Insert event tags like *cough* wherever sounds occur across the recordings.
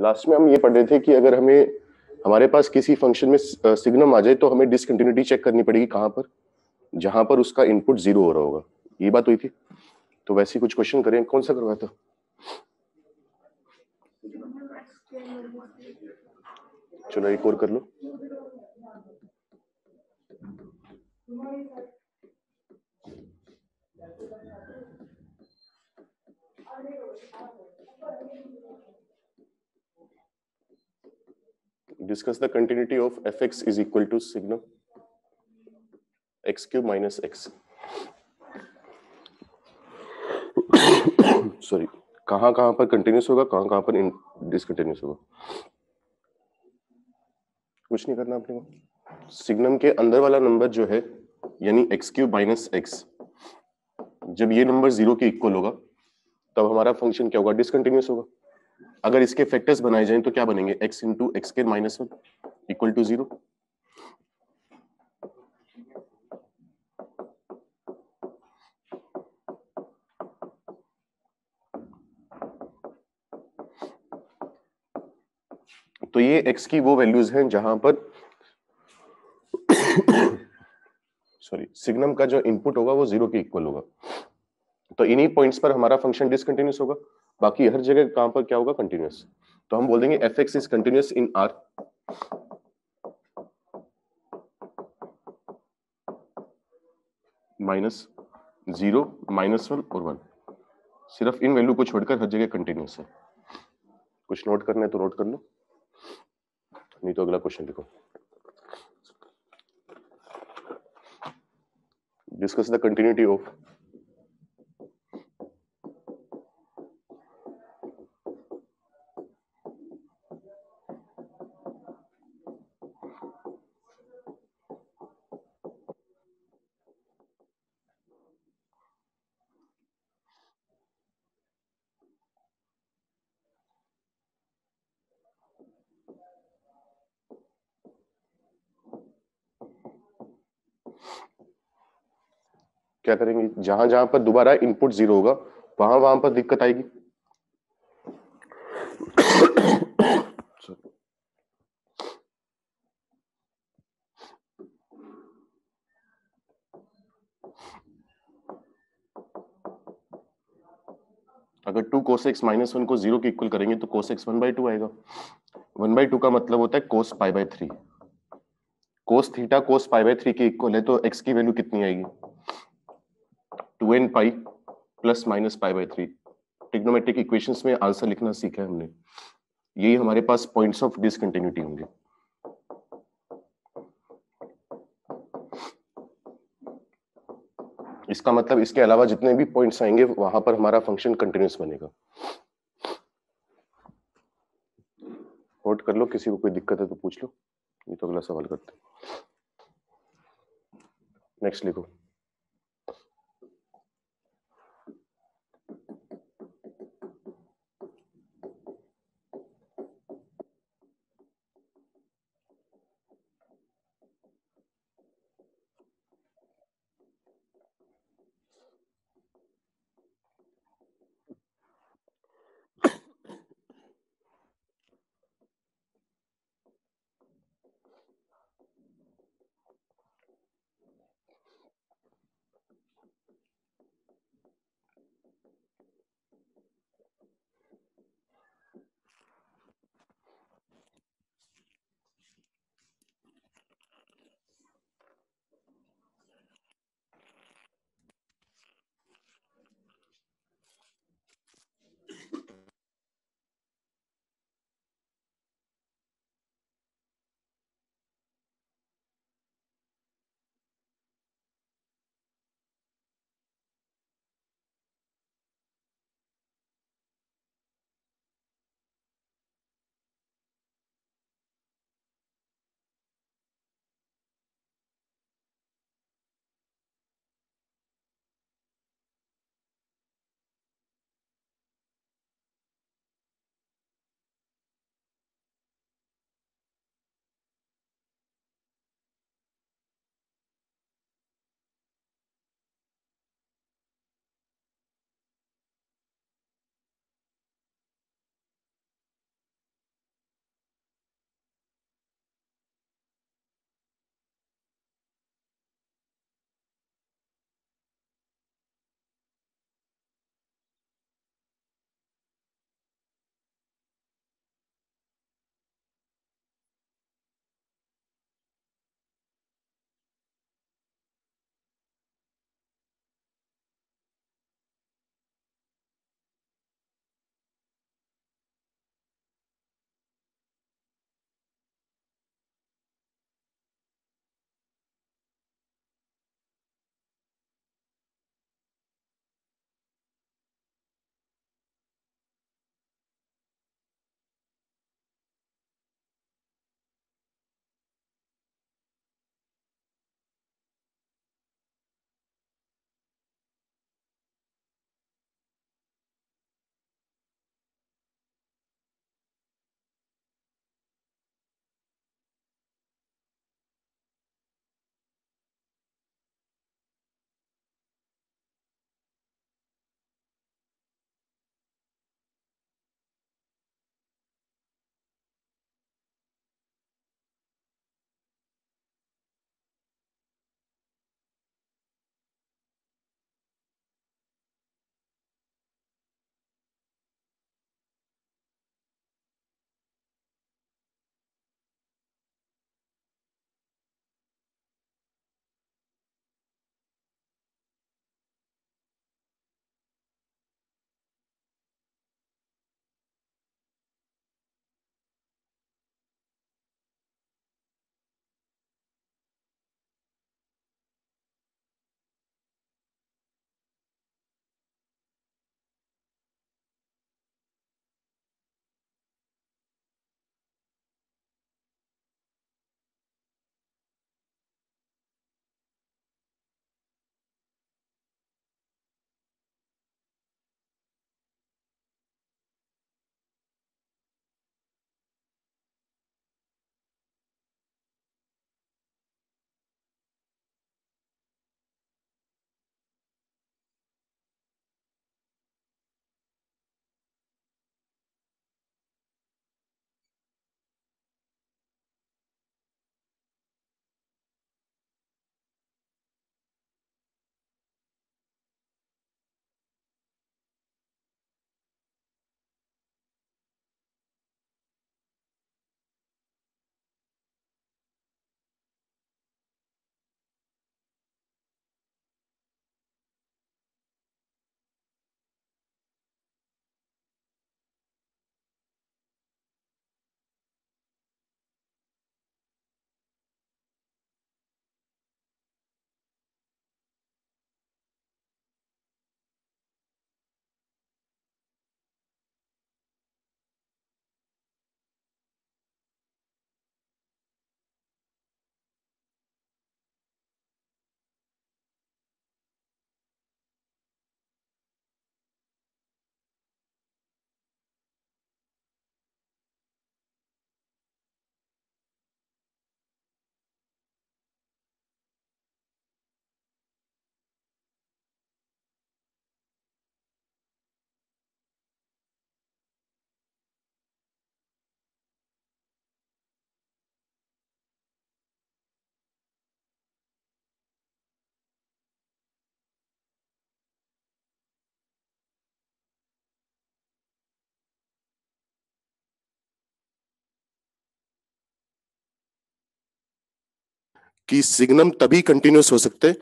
Last में हम ये पढ़ रहे थे कि अगर हमें हमारे पास किसी फंक्शन में सिग्नम आ जाए तो हमें डिसकंटिन्यूटी चेक करनी पड़ेगी कहाँ पर जहां पर उसका इनपुट जीरो हो रहा होगा ये बात हुई थी तो वैसे कुछ क्वेश्चन करें कौन सा करवाया था चलो एक और कर लो discuss the continuity of fx is equal to sigma x cube minus x. Sorry कहाँ कहाँ पर कंटिन्यूस होगा कहाँ कहाँ पर डिसकंटिन्यूस होगा कुछ नहीं करना अपने को सिग्नम के अंदर वाला नंबर जो है यानी एक्स क्यूब माइनस एक्स जब ये नंबर जीरो के इक्वल होगा तब हमारा फंक्शन क्या होगा डिसकंटिन्यूस होगा अगर इसके फैक्टर्स बनाए जाएं तो क्या बनेंगे x इंटू एक्स के minus one equal to zero तो ये x की वो वैल्यूज हैं जहां पर सॉरी सिग्नम का जो इनपुट होगा वो जीरो के इक्वल होगा तो इन्हीं पॉइंट्स पर हमारा फंक्शन डिसकंटिन्यूस होगा बाकी हर जगह कहां पर क्या होगा कंटिन्यूस तो हम बोल देंगे f x is continuous in r minus zero minus one और वन सिर्फ इन वैल्यू को छोड़कर हर जगह कंटिन्यूस है कुछ नोट करना है तो नोट कर लो नहीं तो अगला क्वेश्चन देखो डिस्कस द कंटिन्यूटी ऑफ क्या करेंगे जहां जहां पर दोबारा इनपुट जीरो होगा वहां वहां पर दिक्कत आएगी अगर two cos x minus one को जीरो के इक्वल करेंगे तो cos x one by two आएगा वन बाई टू का मतलब होता है cos pi by three cos theta cos pi by three के इक्वल है तो एक्स की वैल्यू कितनी आएगी two n pi plus minus pi by three trigonometric equation में आंसर लिखना सीखा है हमने यही हमारे पास पॉइंट्स ऑफ डिसकंटिन्यूटी होंगे इसका मतलब इसके अलावा जितने भी पॉइंट्स आएंगे वहां पर हमारा फंक्शन कंटिन्यूस बनेगा नोट कर लो किसी को कोई दिक्कत है तो पूछ लो ये तो अगला सवाल करते नेक्स्ट लिखो कि सिग्नम तभी कंटिन्यूस हो सकते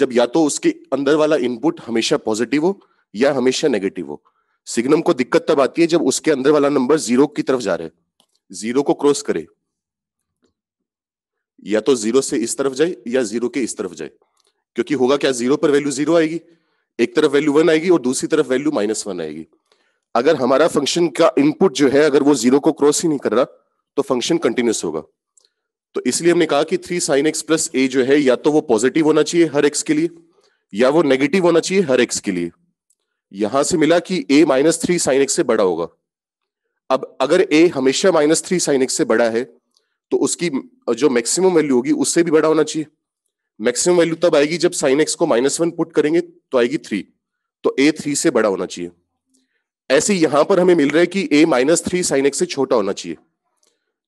जब या तो उसके अंदर वाला इनपुट हमेशा पॉजिटिव हो या हमेशा नेगेटिव हो सिग्नम को दिक्कत तब आती है जब उसके अंदर वाला नंबर जीरो की तरफ जा रहे जीरो को क्रॉस करे या तो जीरो से इस तरफ जाए या जीरो के इस तरफ जाए क्योंकि होगा क्या जीरो पर वैल्यू जीरो आएगी एक तरफ वैल्यू वन आएगी और दूसरी तरफ वैल्यू माइनस वन आएगी अगर हमारा फंक्शन का इनपुट जो है अगर वो जीरो को क्रॉस ही नहीं कर रहा तो फंक्शन कंटिन्यूस होगा तो इसलिए हमने कहा कि three sine x plus a जो है या तो वो पॉजिटिव होना चाहिए हर एक्स के लिए या वो नेगेटिव होना चाहिए हर एक्स के लिए यहां से मिला कि a minus three sine x से बड़ा होगा अब अगर ए हमेशा माइनस थ्री साइन एक्स से बड़ा है तो उसकी जो मैक्सिमम वैल्यू होगी उससे भी बड़ा होना चाहिए मैक्सिमम वैल्यू तब आएगी जब साइन एक्स को माइनस वन पुट करेंगे तो आएगी थ्री तो ए थ्री से बड़ा होना चाहिए ऐसे यहां पर हमें मिल रहा है कि a minus three sine x से छोटा होना चाहिए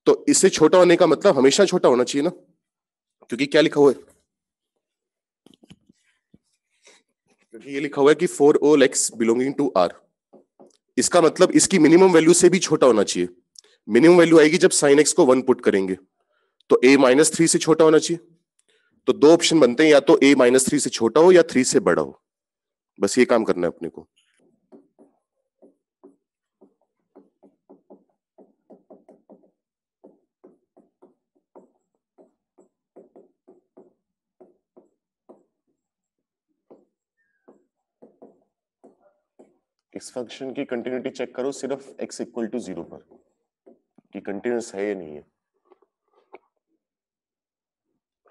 तो इससे छोटा होने का मतलब हमेशा छोटा होना चाहिए ना क्योंकि क्या लिखा हुआ है क्योंकि ये लिखा हुआ है कि for all x belonging to are इसका मतलब इसकी मिनिमम वैल्यू से भी छोटा होना चाहिए मिनिमम वैल्यू आएगी जब साइन एक्स को वन पुट करेंगे तो ए माइनस थ्री से छोटा होना चाहिए तो दो ऑप्शन बनते हैं या तो ए माइनस थ्री से छोटा हो या थ्री से बड़ा हो बस ये काम करना है अपने को इस फंक्शन की कंटिन्यूटी चेक करो सिर्फ x इक्वल टू जीरो पर कि कंटिन्यूस है या नहीं है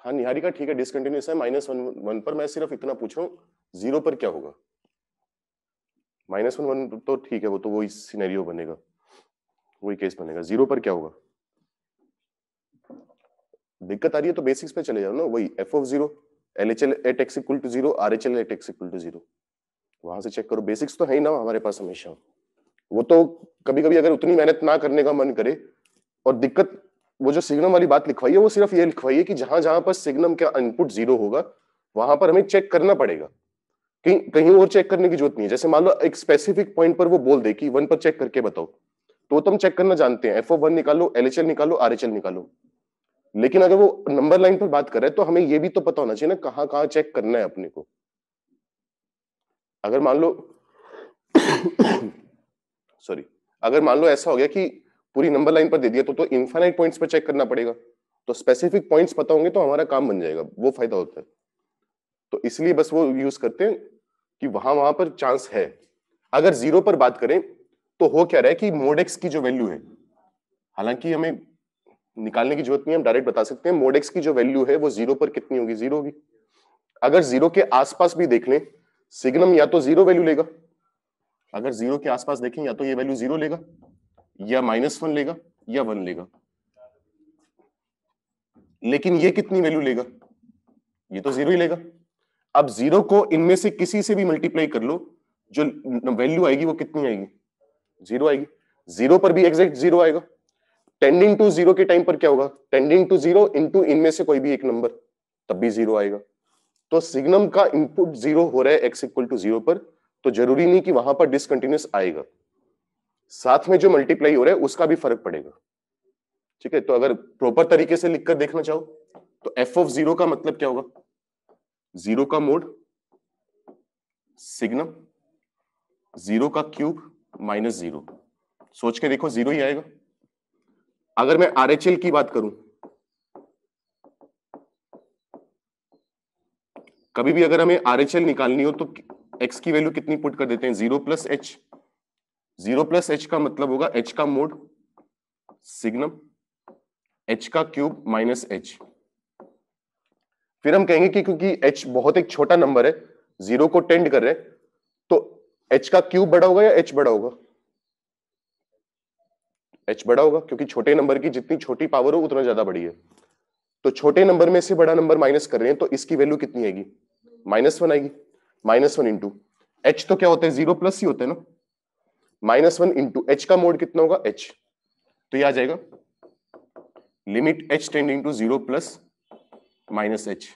हाँ निहारी का ठीक है डिसकंटिन्यूस है माइनस वन वन पर मैं सिर्फ इतना पूछ रहा हूँ जीरो पर क्या होगा माइनस वन वन तो ठीक है वो तो वही सिनेरियो बनेगा वही केस बनेगा जीरो पर क्या होगा दिक्कत आ रही है तो बेसिक्स पे चले जाओ ना वही f of zero l H l at x equal to zero r H l at x equal to zero वहां से चेक करो बेसिक्स तो है ही ना हमारे पास हमेशा वो तो कभी कभी अगर उतनी मेहनत ना करने का मन करे और दिक्कत वो जो सिग्नम वाली बात लिखवाई है वो सिर्फ ये लिखवाई है कि जहां जहां पर सिग्नम का इनपुट जीरो होगा वहां पर हमें चेक करना पड़ेगा कहीं कहीं और चेक करने की जरूरत नहीं है जैसे मान लो एक स्पेसिफिक पॉइंट पर वो बोल दे कि वन पर चेक करके बताओ तो तुम तो चेक करना जानते हैं एफ वन निकालो एल निकालो आर निकालो लेकिन अगर वो नंबर लाइन पर बात कर रहे हैं तो हमें ये भी तो पता होना चाहिए ना कहाँ कहाँ चेक करना है अपने को अगर मान लो सॉरी *coughs* अगर मान लो ऐसा हो गया कि पूरी नंबर लाइन पर दे दिया तो तो इन्फाइनाइट पॉइंट्स पर चेक करना पड़ेगा तो स्पेसिफिक पॉइंट्स पता होंगे तो हमारा काम बन जाएगा वो फायदा होता है तो इसलिए बस वो यूज करते हैं कि वहां वहां पर चांस है अगर जीरो पर बात करें तो हो क्या रहा है कि मोडेक्स की जो वैल्यू है हालांकि हमें निकालने की जरूरत नहीं हम डायरेक्ट बता सकते हैं मोडेक्स की जो वैल्यू है वो जीरो पर कितनी होगी जीरो होगी अगर जीरो के आसपास भी देख लें सिग्नम या तो जीरो वैल्यू लेगा अगर जीरो के आसपास देखें या तो ये वैल्यू जीरो लेगा या माइनस वन लेगा या वन लेगा लेकिन ये कितनी वैल्यू लेगा ये तो जीरो ही लेगा अब जीरो को इनमें से किसी से भी मल्टीप्लाई कर लो जो वैल्यू आएगी वो कितनी आएगी जीरो आएगी जीरो पर भी एग्जैक्ट जीरो आएगा टेंडिंग टू जीरो के टाइम पर क्या होगा टेंडिंग टू जीरो इनमें से कोई भी एक नंबर तब भी जीरो आएगा तो सिग्नम का इनपुट जीरो हो रहा है एक्स इक्वल टू जीरो पर तो जरूरी नहीं कि वहां पर डिसकंटिन्यूस आएगा साथ में जो मल्टीप्लाई हो रहा है उसका भी फर्क पड़ेगा ठीक है तो अगर प्रॉपर तरीके से लिखकर देखना चाहो तो एफ ऑफ जीरो का मतलब क्या होगा जीरो का मोड सिग्नम जीरो का क्यूब माइनस जीरो सोच के देखो जीरो ही आएगा अगर मैं आर की बात करूं कभी भी अगर हमें आर निकालनी हो तो एक्स की वैल्यू कितनी पुट कर देते हैं zero plus h zero plus h का मतलब होगा एच का मोड सिग्नम एच का क्यूब माइनस एच फिर हम कहेंगे कि क्योंकि एच बहुत एक छोटा नंबर है जीरो को टेंड कर रहे हैं तो एच का क्यूब बड़ा होगा या एच बड़ा होगा एच बड़ा होगा क्योंकि छोटे नंबर की जितनी छोटी पावर हो उतना ज्यादा बड़ी है तो छोटे नंबर में से बड़ा नंबर माइनस कर रहे हैं तो इसकी वैल्यू कितनी आएगी माइनस वन आएगी माइनस वन इंटू एच तो क्या होता है जीरो प्लस ही होता है ना माइनस वन इंटू एच का मोड कितना होगा एच तो ये आ जाएगा limit h tending to zero plus minus h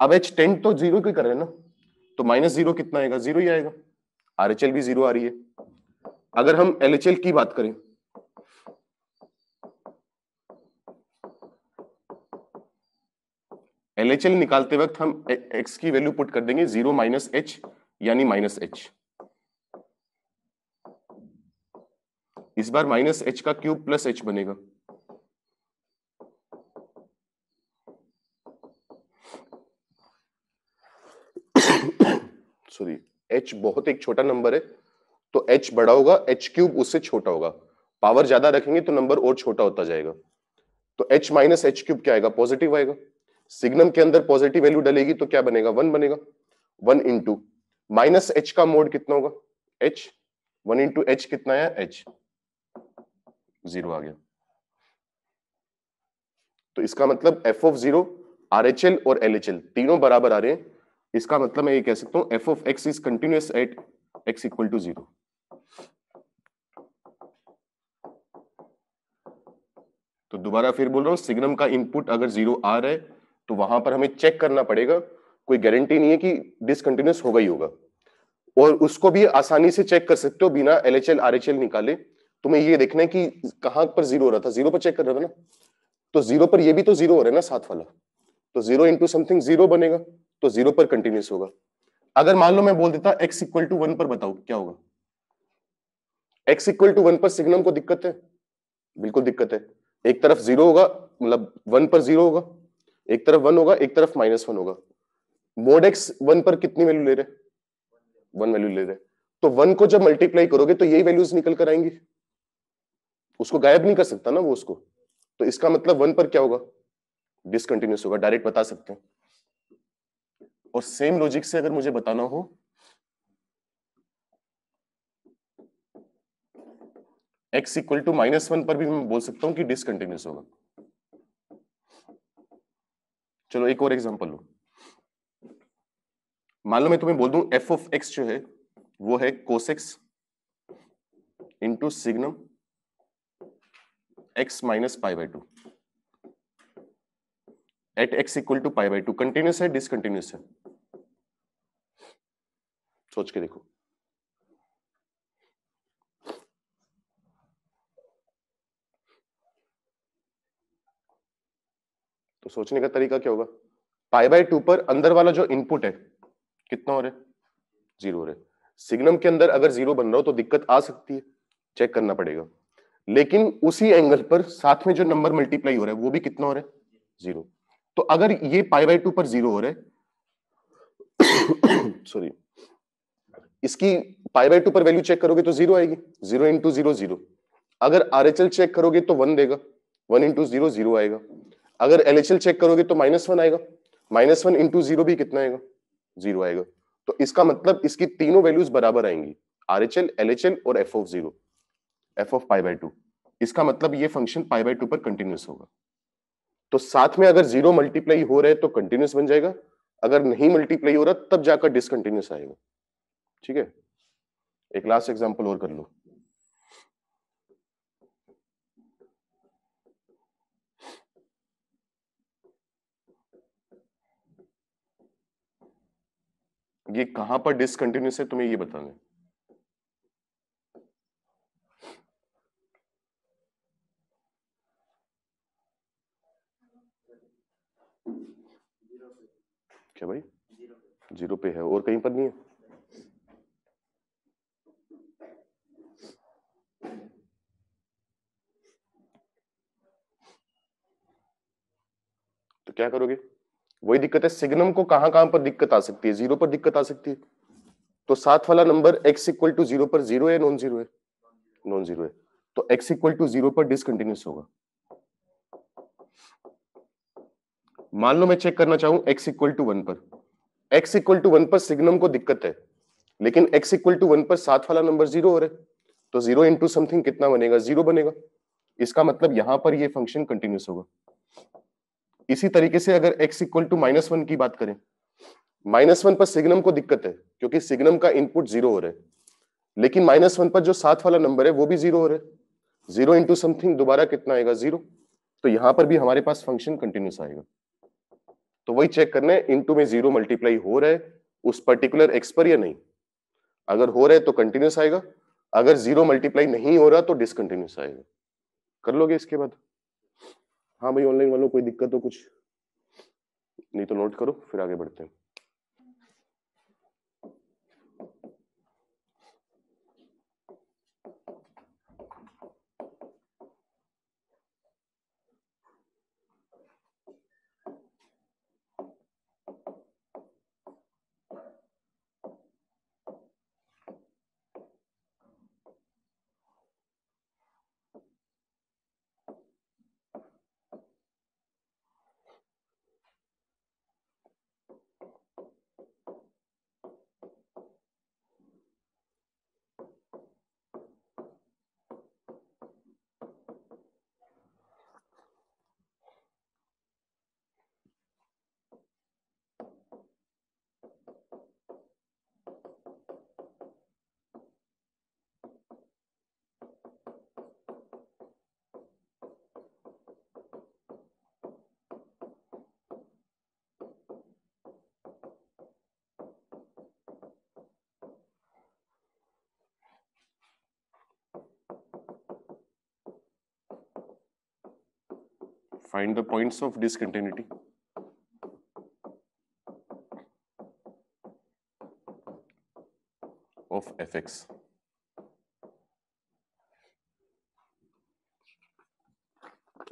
अब एच टेंड तो जीरो कर रहे हैं ना तो माइनस जीरो कितना आएगा जीरो ही आएगा आर भी जीरो आ रही है अगर हम एल की बात करें एल निकालते वक्त हम एक्स की वैल्यू पुट कर देंगे जीरो माइनस एच यानी माइनस एच इस बार माइनस एच का क्यूब प्लस एच बनेगा सॉरी एच बहुत एक छोटा नंबर है तो एच बड़ा होगा एच क्यूब उससे छोटा होगा पावर ज्यादा रखेंगे तो नंबर और छोटा होता जाएगा तो एच माइनस एच क्यूब क्या आएगा पॉजिटिव आएगा सिग्नम के अंदर पॉजिटिव वैल्यू डलेगी तो क्या बनेगा वन बनेगा वन इंटू माइनस एच का मोड कितना होगा एच वन इंटू एच कितना है एच जीरो आ गया तो इसका मतलब f of zero r H l और एल एच एल तीनों बराबर आ रहे हैं इसका मतलब मैं ये कह सकता हूं f of x is continuous at x equal to zero तो दोबारा फिर बोल रहा हूं सिग्नम का इनपुट अगर जीरो आ रहा है तो वहां पर हमें चेक करना पड़ेगा कोई गारंटी नहीं है कि डिसकंटिन्यूस होगा ही होगा और उसको भी आसानी से चेक कर सकते हो बिना l H L R H l निकाले तुम्हें ये देखना है कि कहां पर जीरो हो रहा था जीरो पर चेक कर रहा था ना तो जीरो पर ये भी तो जीरो हो रहा है ना साथ वाला तो जीरो इंटू समथिंग जीरो बनेगा तो जीरो पर कंटिन्यूस होगा अगर मान लो मैं बोल देता एक्स इक्वल टू वन पर बताओ क्या होगा एक्स इक्वल टू वन पर सिग्नम को दिक्कत है बिल्कुल दिक्कत है एक तरफ जीरो होगा मतलब वन पर जीरो होगा एक तरफ वन होगा एक तरफ माइनस वन होगा मोड एक्स वन पर कितनी वैल्यू ले रहे वन वैल्यू ले रहे तो वन को जब मल्टीप्लाई करोगे तो यही वैल्यूज निकल कर आएंगी उसको गायब नहीं कर सकता ना वो उसको तो इसका मतलब वन पर क्या होगा डिसकंटिन्यूस होगा डायरेक्ट बता सकते हैं और सेम लॉजिक से अगर मुझे बताना हो x equal to minus one पर भी मैं बोल सकता हूं कि डिसकंटिन्यूस होगा चलो एक और एग्जाम्पल लो मान लो मैं तुम्हें बोल दू एफ ऑफ एक्स जो है वो है cos x into signum x minus pi by two at x equal to pi by two continuous है डिसकंटिन्यूस है सोच के देखो तो सोचने का तरीका क्या होगा पाई बाय टू पर अंदर वाला जो इनपुट है कितना हो रहा है जीरो हो रहा है सिग्नम के अंदर अगर जीरो बन रहा हो तो दिक्कत आ सकती है चेक करना पड़ेगा लेकिन उसी एंगल पर साथ में जो नंबर मल्टीप्लाई हो रहा है वो भी कितना हो रहा है जीरो तो अगर ये पाई बाय टू पर जीरो हो रहा है सॉरी *coughs* इसकी पाई बाय टू पर वैल्यू चेक करोगे तो जीरो आएगी जीरो इंटू जीरो जीरो अगर आर चेक करोगे तो वन देगा वन इंटू जीरो जीरो आएगा अगर एल चेक करोगे तो माइनस वन आएगा माइनस वन इंटू जीरो भी कितना आएगा जीरो आएगा तो इसका मतलब इसकी तीनों वैल्यूज बराबर आएंगी r H l l H l और f of zero f of pi by two इसका मतलब ये फंक्शन पाई बाई टू पर कंटिन्यूस होगा तो साथ में अगर जीरो मल्टीप्लाई हो रहा है तो कंटिन्यूस बन जाएगा अगर नहीं मल्टीप्लाई हो रहा तब जाकर डिसकंटिन्यूस आएगा ठीक है एक लास्ट एग्जाम्पल और कर लो ये कहां पर डिसकंटिन्यूस है तुम्हें ये बताने क्या भाई जीरो पे है और कहीं पर नहीं है तो क्या करोगे वही दिक्कत है सिग्नम को कहां कहां पर दिक्कत आ सकती है जीरो पर दिक्कत आ सकती है तो सात वाला number x equal to zero पर जीरो है नॉन जीरो है नॉन जीरो है तो एक्स इक्वल टू जीरो पर डिसकंटिन्यूस होगा मान लो मैं चेक करना चाहूं एक्स इक्वल टू वन पर एक्स इक्वल टू वन पर सिग्नम को दिक्कत है लेकिन एक्स इक्वल टू वन पर सात वाला नंबर जीरो हो रहा है तो जीरो इंटू समथिंग कितना बनेगा जीरो बनेगा इसका मतलब यहां पर ये फंक्शन कंटिन्यूस होगा इसी तरीके से अगर x equal to minus one की बात करें माइनस वन पर सिग्नम को दिक्कत है क्योंकि सिग्नम का इनपुट जीरो हो रहा है लेकिन माइनस वन पर जो सात वाला नंबर है वो भी जीरो हो रहा है जीरो इंटू समथिंग दोबारा कितना आएगा जीरो तो यहां पर भी हमारे पास फंक्शन कंटिन्यूस आएगा तो वही चेक करना है इंटू में जीरो मल्टीप्लाई हो रहा है उस पर्टिकुलर एक्स पर या नहीं अगर हो रहा है तो कंटिन्यूस आएगा अगर जीरो मल्टीप्लाई नहीं हो रहा तो डिसकंटिन्यूस आएगा कर लोगे इसके बाद हाँ भाई ऑनलाइन वालों कोई दिक्कत हो कुछ नहीं तो नोट करो फिर आगे बढ़ते हैं find the points of discontinuity. of fx.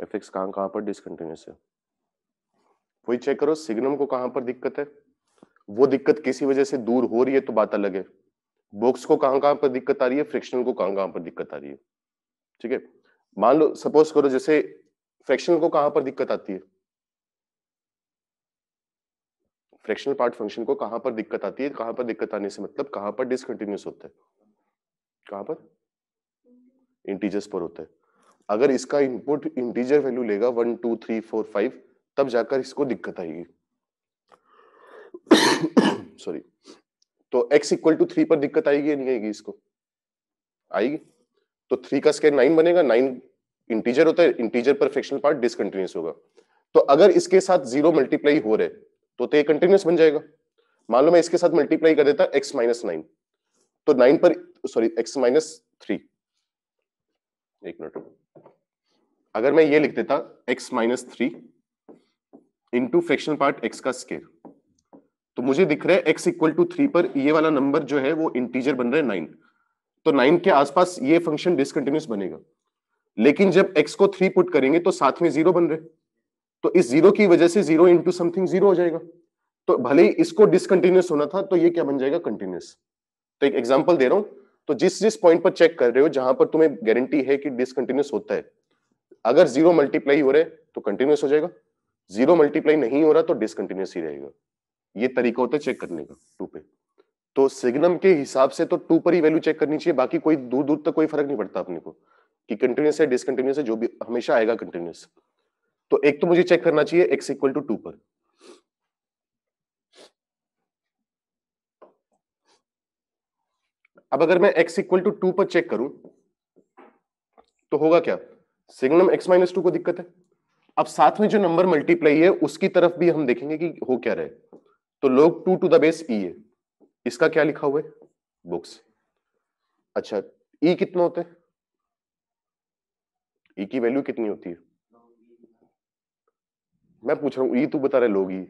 fx कहां कहां पर डिसकंटिन्यूस है वही चेक करो सिग्नम को कहां पर दिक्कत है वो दिक्कत किसी वजह से दूर हो रही है तो बात अलग है बॉक्स को कहां कहां पर दिक्कत आ रही है फ्रिक्शन को कहां कहां पर दिक्कत आ रही है ठीक है मान लो सपोज करो जैसे फ्रैक्शनल को कहां पर दिक्कत आती है फ्रैक्शनल पार्ट फंक्शन को कहां पर दिक्कत आती है कहां पर दिक्कत आने से मतलब कहां पर डिसकंटिन्यूस होता है कहां पर इंटीजर्स पर होता है अगर इसका इनपुट इंटीजर वैल्यू लेगा one two three four five तब जाकर इसको दिक्कत आएगी सॉरी तो x इक्वल टू थ्री पर दिक्कत आएगी या नहीं आएगी इसको आएगी तो थ्री का स्केयर नाइन बनेगा नाइन इंटीजर होता है इंटीजर पर फ्रैक्शनल पार्ट डिसकंटिन्यूस होगा तो अगर इसके साथ जीरो मल्टीप्लाई हो रहे तो, तो ये कंटिन्यूस बन जाएगा मान लो मैं इसके साथ मल्टीप्लाई कर देता एक्स माइनस नाइन तो नाइन पर सॉरी एक्स माइनस थ्री एक मिनट अगर मैं ये लिख देता x minus three into fractional part x का स्केयर तो मुझे दिख रहा है एक्स इक्वल टू थ्री पर ये वाला नंबर जो है वो इंटीजर बन रहा है नाइन तो नाइन के आसपास ये फंक्शन डिसकंटिन्यूस बनेगा लेकिन जब x को थ्री पुट करेंगे तो साथ में जीरो बन रहे तो इस जीरो की वजह से जीरो इंटू समथिंग जीरो हो जाएगा तो भले ही इसको डिसकंटिन्यूस होना था तो ये क्या बन जाएगा कंटिन्यूस तो एक एग्जाम्पल दे रहा हूं तो जिस जिस पॉइंट पर चेक कर रहे हो जहां पर तुम्हें गारंटी है कि डिसकंटिन्यूस होता है अगर जीरो मल्टीप्लाई हो रहे तो कंटिन्यूस हो जाएगा जीरो मल्टीप्लाई नहीं हो रहा तो डिसकंटिन्यूस ही रहेगा ये तरीका होता है चेक करने का टू पे तो सिग्नम के हिसाब से तो टू पर ही वैल्यू चेक करनी चाहिए बाकी कोई दूर दूर तक कोई फर्क नहीं पड़ता अपने को कि कंटिन्यूस है डिसकंटिन्यूस है जो भी हमेशा आएगा कंटिन्यूस तो एक तो मुझे चेक करना चाहिए एक्स इक्वल टू टू पर अब अगर मैं एक्स इक्वल टू टू पर चेक करूं तो होगा क्या सिग्नम एक्स माइनस टू को दिक्कत है अब साथ में जो नंबर मल्टीप्लाई है उसकी तरफ भी हम देखेंगे कि हो क्या रहे तो log two to the base e है इसका क्या लिखा हुआ है बुक्स अच्छा ई e कितना होता है ई e की वैल्यू कितनी होती है मैं पूछ रहा हूं ई e तू बता रहे लोग ई e।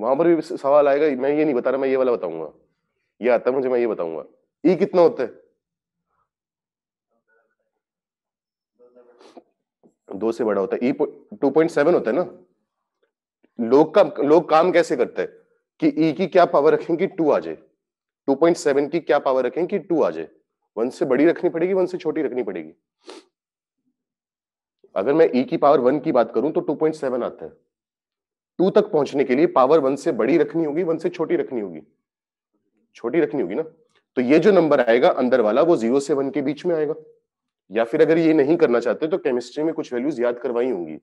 वहां पर भी सवाल आएगा मैं ये नहीं बता रहा मैं ये वाला बताऊंगा ये आता है मुझे मैं ये बताऊंगा ई कितना होता है दो से बड़ा होता है ई टू पॉइंट सेवन होता है ना लोग का लोग काम कैसे करते हैं कि ई की क्या पावर रखें कि टू आ जाए टू पॉइंट सेवन की क्या पावर रखें कि टू आ जाए वन से बड़ी रखनी पड़ेगी वन से छोटी रखनी पड़ेगी अगर मैं ई e की पावर वन की बात करूं तो टू पॉइंट सेवन आता है टू तक पहुंचने के लिए पावर वन से बड़ी रखनी होगी वन से छोटी रखनी होगी छोटी रखनी होगी ना तो ये जो नंबर आएगा अंदर वाला वो जीरो से वन के बीच में आएगा या फिर अगर ये नहीं करना चाहते तो केमिस्ट्री में कुछ वैल्यूज याद करवाई होंगी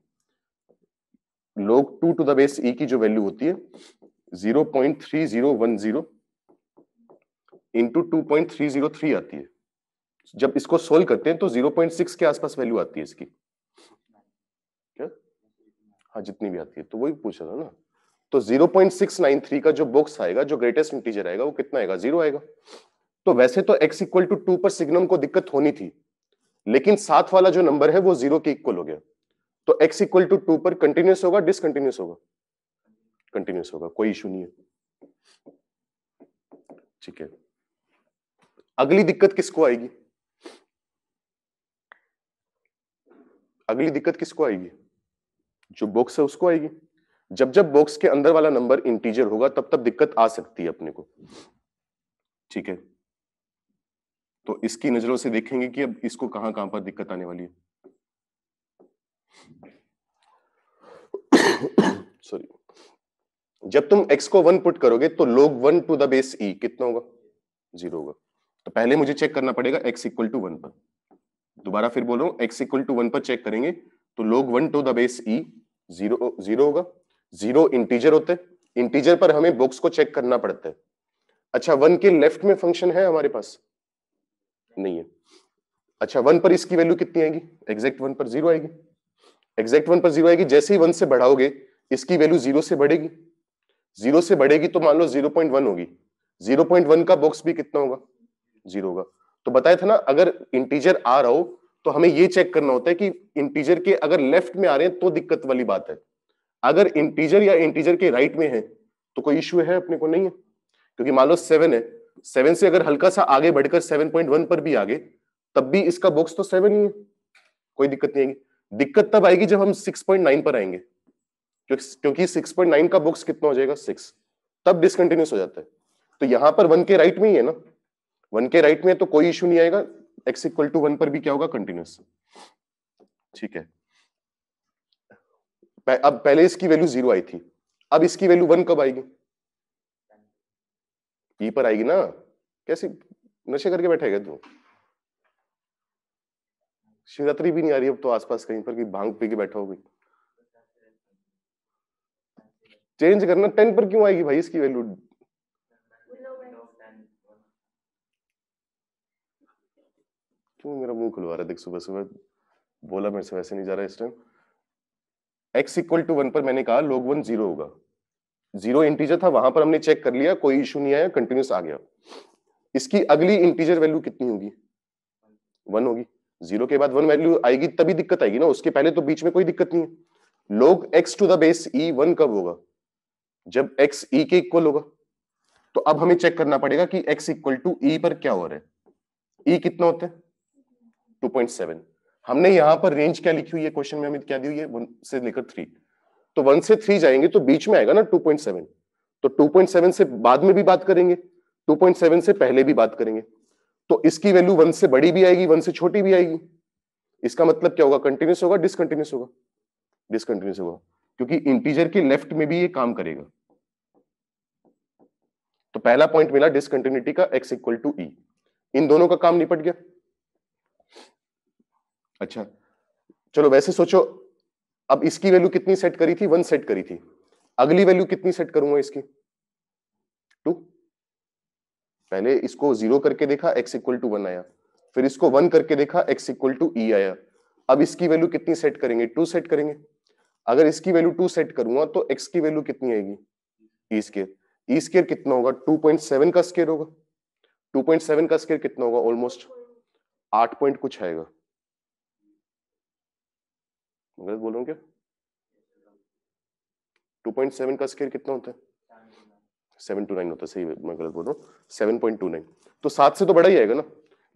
log two to the base e की जो वैल्यू होती है zero point three zero one zero into two point three zero three आती है जब इसको सोल्व करते हैं तो 0.6 के आसपास वैल्यू आती है इसकी क्या हाँ जितनी भी आती है तो वही पूछ रहा ना तो 0.693 का जो बॉक्स आएगा जो ग्रेटेस्ट इंटीजर आएगा वो कितना आएगा जीरो आएगा तो वैसे तो x इक्वल टू टू पर सिग्नम को दिक्कत होनी थी लेकिन सात वाला जो नंबर है वो जीरो के इक्वल हो गया तो x इक्वल टू टू पर कंटिन्यूस होगा डिसकंटिन्यूस होगा कंटिन्यूस होगा कोई इशू नहीं है ठीक है अगली दिक्कत किसको आएगी अगली दिक्कत किसको आएगी जो बॉक्स है उसको आएगी जब जब बॉक्स के अंदर वाला नंबर इंटीजर होगा तब तब दिक्कत आ सकती है अपने को ठीक है तो इसकी नजरों से देखेंगे कि अब इसको कहां कहां पर दिक्कत आने वाली है सॉरी *coughs* जब तुम x को वन पुट करोगे तो log one to the base e कितना होगा जीरो होगा तो पहले मुझे चेक करना पड़ेगा x इक्वल टू वन पर दोबारा फिर बोलो एक्स इक्वल टू वन पर चेक करेंगे तो log one to the base e zero zero होगा जीरो इंटीजर होते इंटीजर पर हमें बॉक्स को चेक करना पड़ता है अच्छा वन के लेफ्ट में फंक्शन है हमारे पास नहीं है अच्छा वन पर इसकी वैल्यू कितनी आएगी एग्जैक्ट वन पर जीरो आएगी एग्जैक्ट वन पर जीरो आएगी जैसे ही वन से बढ़ाओगे इसकी वैल्यू जीरो से बढ़ेगी जीरो से बढ़ेगी तो मान लो जीरो पॉइंट वन होगी जीरो पॉइंट वन का बॉक्स भी कितना होगा जीरो होगा तो बताया था ना अगर इंटीजर आ रहा हो तो हमें ये चेक करना होता है कि इंटीजर के अगर लेफ्ट में आ रहे हैं तो दिक्कत वाली बात है अगर इंटीजर या इंटीजर के राइट में है तो कोई इश्यू है अपने को नहीं है क्योंकि मान लो सेवन है सेवन से अगर हल्का सा आगे बढ़कर सेवन पॉइंट वन पर भी आगे तब भी इसका बॉक्स तो सेवन ही है कोई दिक्कत नहीं आएगी दिक्कत तब आएगी जब हम सिक्स पॉइंट नाइन पर आएंगे क्योंकि सिक्स पॉइंट नाइन का बॉक्स कितना हो जाएगा सिक्स तब डिसकंटिन्यूस हो जाता है तो यहां पर वन के राइट में ही है ना वन के राइट में तो कोई इश्यू नहीं आएगा एक्स इक्वल टू वन पर भी क्या होगा कंटिन्यूस ठीक है अब पहले इसकी वैल्यू जीरो आई थी अब इसकी वैल्यू वन कब आएगी पी e पर आएगी ना कैसे नशे करके बैठेगा तू तो। शिवरात्रि भी नहीं आ रही अब तो आसपास कहीं पर भी भांग पी के बैठा होगी चेंज करना टेन पर क्यों आएगी भाई इसकी वैल्यू क्यों मेरा मुंह खुलवा रहा है देख सुबह सुबह बोला मेरे से वैसे नहीं जा रहा इस time x equal to one पर मैंने कहा लोग वन जीरो होगा जीरो इंटीजर था वहां पर हमने चेक कर लिया कोई इशू नहीं आया कंटिन्यूस आ गया इसकी अगली इंटीजर वैल्यू कितनी होगी वन होगी जीरो के बाद वन वैल्यू आएगी तभी दिक्कत आएगी ना उसके पहले तो बीच में कोई दिक्कत नहीं है log x to the base e one कब होगा जब एक्स ई e के इक्वल होगा तो अब हमें चेक करना पड़ेगा कि एक्स इक्वल टू ई पर क्या हो रहा है ई e कितना होता है 2.7 हमने यहां पर रेंज क्या लिखी हुई है क्वेश्चन में हमें क्या दी हुई है वन से लेकर थ्री तो वन से थ्री जाएंगे तो बीच में आएगा ना 2.7 तो 2.7 से बाद में भी बात करेंगे 2.7 से पहले भी बात करेंगे तो इसकी वैल्यू वन से बड़ी भी आएगी वन से छोटी भी आएगी इसका मतलब क्या होगा कंटिन्यूस होगा डिसकंटिन्यूस होगा डिसकंटिन्यूस होगा क्योंकि इंटीजर के लेफ्ट में भी ये काम करेगा तो पहला पॉइंट मिला डिसकंटिन्यूटी का एक्स इक्वल टू ई इन दोनों का काम निपट गया अच्छा चलो वैसे सोचो अब इसकी वैल्यू कितनी सेट करी थी वन सेट करी थी अगली वैल्यू कितनी सेट करूंगा इसकी टू पहले इसको जीरो करके देखा एक्स इक्वल टू वन आया फिर इसको वन करके देखा एक्स इक्वल टू ई आया अब इसकी वैल्यू कितनी सेट करेंगे टू सेट करेंगे अगर इसकी वैल्यू टू सेट करूंगा तो एक्स की वैल्यू कितनी आएगी ई स्केयर ई स्केयर कितना होगा टू पॉइंट सेवन का स्केयर होगा टू पॉइंट सेवन का स्केयर कितना होगा ऑलमोस्ट आठ पॉइंट कुछ आएगा गलत बोल रहा हूँ क्या 2.7 का स्केयर कितना होता है सेवन टू नाइन होता है सही मैं गलत बोल रहा हूँ सेवन पॉइंट टू नाइन तो सात से तो बड़ा ही आएगा ना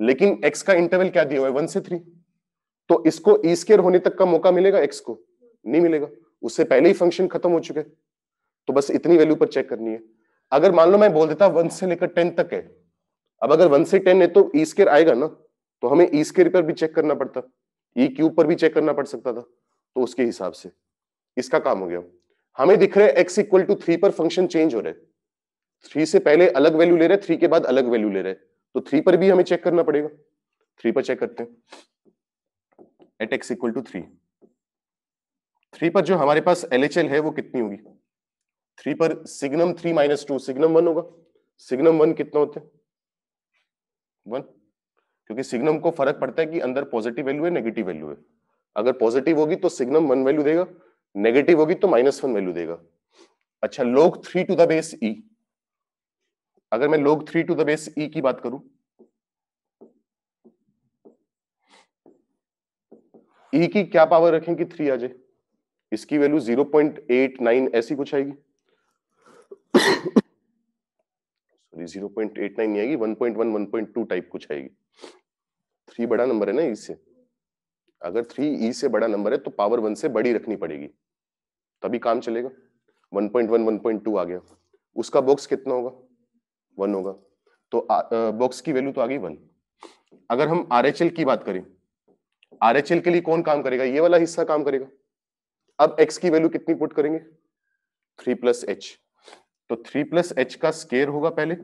लेकिन एक्स का इंटरवल क्या दिया हुआ है वन से थ्री तो इसको ई e स्केयर होने तक का मौका मिलेगा एक्स को नहीं मिलेगा उससे पहले ही फंक्शन खत्म हो चुके तो बस इतनी वैल्यू पर चेक करनी है अगर मान लो मैं बोल देता वन से लेकर टेन तक है अब अगर वन से टेन है तो ई e स्केयर आएगा ना तो हमें ई e स्केयर पर भी चेक करना पड़ता ई क्यूब पर भी चेक करना पड़ सकता था तो उसके हिसाब से इसका काम हो गया हमें दिख रहा है एक्स इक्वल टू थ्री पर फंक्शन चेंज हो रहा है थ्री से पहले अलग वैल्यू ले रहे थ्री के बाद अलग वैल्यू ले रहे तो थ्री पर भी हमें चेक करना पड़ेगा थ्री पर चेक करते हैं at x equal to three three पर जो हमारे पास एल है वो कितनी होगी थ्री पर signum three minus two signum one होगा सिग्नम वन कितना होता है वन क्योंकि सिग्नम को फर्क पड़ता है कि अंदर पॉजिटिव वैल्यू है नेगेटिव वैल्यू है अगर पॉजिटिव होगी तो सिग्नम वन वैल्यू देगा नेगेटिव होगी तो माइनस वन वैल्यू देगा अच्छा log three to the base e अगर मैं log three to the base e की बात करूं ई e की क्या पावर रखें कि थ्री आ जाए इसकी value zero point eight nine ऐसी कुछ आएगी sorry zero point eight nine नहीं आएगी one point one one point two type कुछ आएगी थ्री बड़ा नंबर है ना इससे e अगर थ्री ई e से बड़ा नंबर है तो पावर वन से बड़ी रखनी पड़ेगी तभी काम चलेगा one point one one point two आ गया उसका बॉक्स कितना होगा वन होगा तो बॉक्स की वैल्यू तो आ गई वन अगर हम आर की बात करें आर के लिए कौन काम करेगा ये वाला हिस्सा काम करेगा अब एक्स की वैल्यू कितनी पुट करेंगे थ्री प्लस एच तो थ्री प्लस एच का स्केयर होगा पहले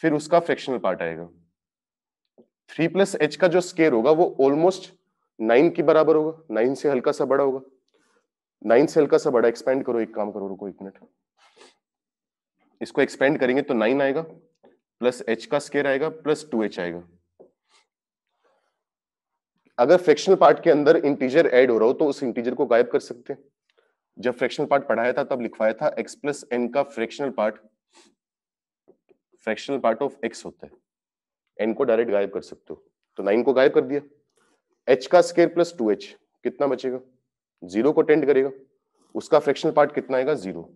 फिर उसका फ्रैक्शनल पार्ट आएगा थ्री प्लस एच का जो स्केयर होगा वो ऑलमोस्ट नाइन की बराबर होगा नाइन से हल्का सा बड़ा होगा नाइन से हल्का सा बड़ा एक्सपेंड करो एक काम करो रुको एक मिनट इसको एक्सपेंड करेंगे तो नाइन आएगा प्लस एच का स्केयर आएगा प्लस टू एच आएगा अगर फ्रैक्शनल पार्ट के अंदर इंटीजर ऐड हो रहा हो तो उस इंटीजर को गायब कर सकते हैं जब फ्रैक्शनल पार्ट पढ़ाया था तब लिखवाया था एक्स प्लस एन का fractional part fractional part of x होता है एन को डायरेक्ट गायब कर सकते हो तो नाइन को गायब कर दिया एच का स्केयर प्लस टू एच कितना बचेगा जीरो को टेंड करेगा उसका फ्रैक्शनल पार्ट कितना आएगा जीरो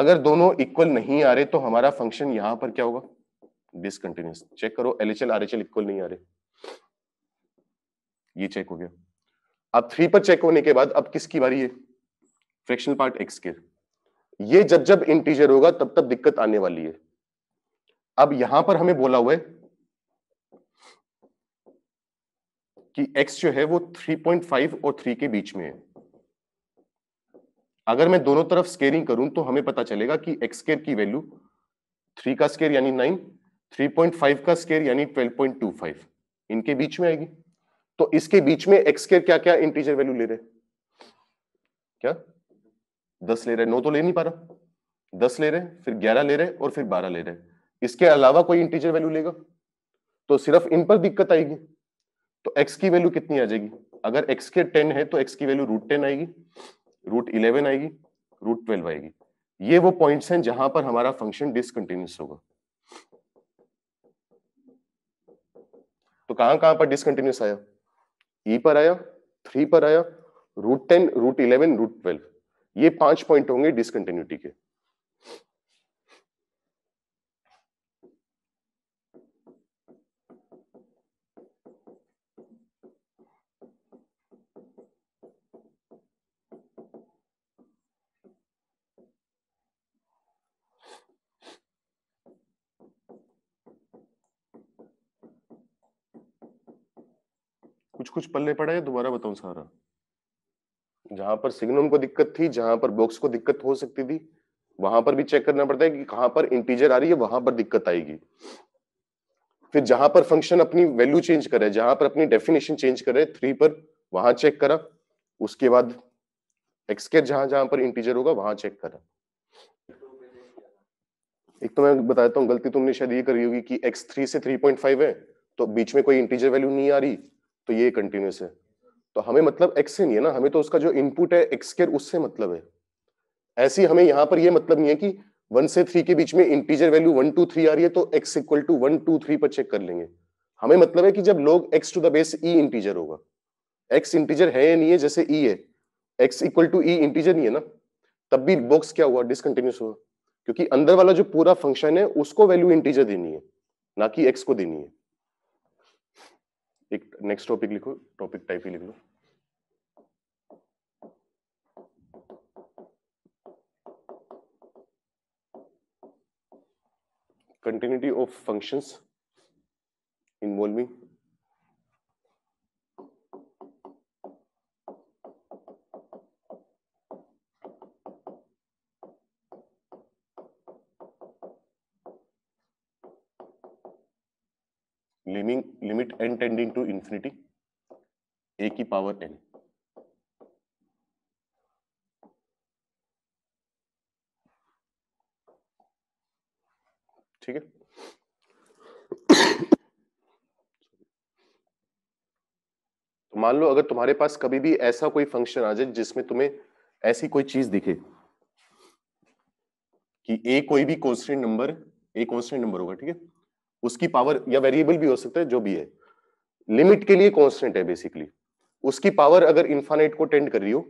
अगर दोनों इक्वल नहीं आ रहे तो हमारा फंक्शन यहां पर क्या होगा डिसकंटिन्यूस चेक करो L H L R H L equal नहीं आ रहे ये चेक हो गया अब थ्री पर चेक होने के बाद अब किसकी बारी है फ्रैक्शनल पार्ट एक्स के ये जब जब इंटीजर होगा तब तब दिक्कत आने वाली है अब यहां पर हमें बोला हुआ है कि x जो है वो 3.5 और 3 के बीच में है अगर मैं दोनों तरफ स्केरिंग करूं तो हमें पता चलेगा कि एक्स स्केर की वैल्यू थ्री का स्केयर यानी नाइन थ्री पॉइंट फाइव का स्केयर यानी ट्वेल्व पॉइंट टू फाइव इनके बीच में आएगी तो इसके बीच में एक्स स्केर क्या क्या इंटीजर वैल्यू ले रहे क्या दस ले रहे नौ तो ले नहीं पा रहा दस ले रहे फिर ग्यारह ले रहे और फिर बारह ले रहे इसके अलावा कोई इंटीजर वैल्यू लेगा तो सिर्फ इन पर दिक्कत आएगी तो x की वैल्यू कितनी आ जाएगी अगर x के 10 है तो x की वैल्यू रूट टेन आएगी रूट इलेवन आएगी रूट ट्वेल्व आएगी ये वो पॉइंट्स हैं जहां पर हमारा फंक्शन डिसकंटिन्यूस होगा तो कहां कहां पर डिसकंटिन्यूस आया ई e पर आया थ्री पर आया root ten root eleven root twelve ये पांच पॉइंट होंगे डिसकंटिन्यूटी के कुछ कुछ पल्ले पड़ा है दोबारा बताऊं सारा जहां पर सिग्नम को दिक्कत थी जहां पर बॉक्स को दिक्कत हो सकती थी वहां पर भी चेक करना पड़ता है कि कहां पर इंटीजर आ रही है वहां पर दिक्कत आएगी फिर जहां पर फंक्शन अपनी वैल्यू चेंज कर रहा है जहां पर अपनी डेफिनेशन चेंज कर रहे है थ्री पर वहां चेक करा उसके बाद एक्स जहां जहां पर इंटीजर होगा वहां चेक करा एक तो मैं बताता हूँ गलती तुमने शायद ये करी होगी कि एक्स थ्री से थ्री पॉइंट फाइव है तो बीच में कोई इंटीजर वैल्यू नहीं आ रही तो ये कंटिन्यूस है तो हमें मतलब एक्स से नहीं है ना हमें तो उसका जो इनपुट है एक्स के उससे मतलब है ऐसी हमें यहां पर यह मतलब नहीं है कि वन से थ्री के बीच में integer value one two three आ रही है तो x equal to one two three पर चेक कर लेंगे हमें मतलब है कि जब log x to the base e integer होगा एक्स इंटीजर है या नहीं है जैसे ई e है x equal to e integer नहीं है ना तब भी बॉक्स क्या हुआ डिसकंटिन्यूस हुआ क्योंकि अंदर वाला जो पूरा फंक्शन है उसको वैल्यू इंटीजर देनी है ना कि एक्स को देनी है एक नेक्स्ट टॉपिक लिखो टॉपिक टाइप ही लिख लो continuity of functions involving limit limit n tending to infinity a की पावर एन ठीक है तो मान लो अगर तुम्हारे पास कभी भी ऐसा कोई फंक्शन आ जाए जिसमें तुम्हें ऐसी कोई चीज दिखे कि ए कोई भी constant number a constant number होगा ठीक है उसकी पावर या वेरिएबल भी हो सकता है जो भी है लिमिट के लिए कॉन्स्टेंट है बेसिकली उसकी पावर अगर इन्फानाइट को टेंड कर रही हो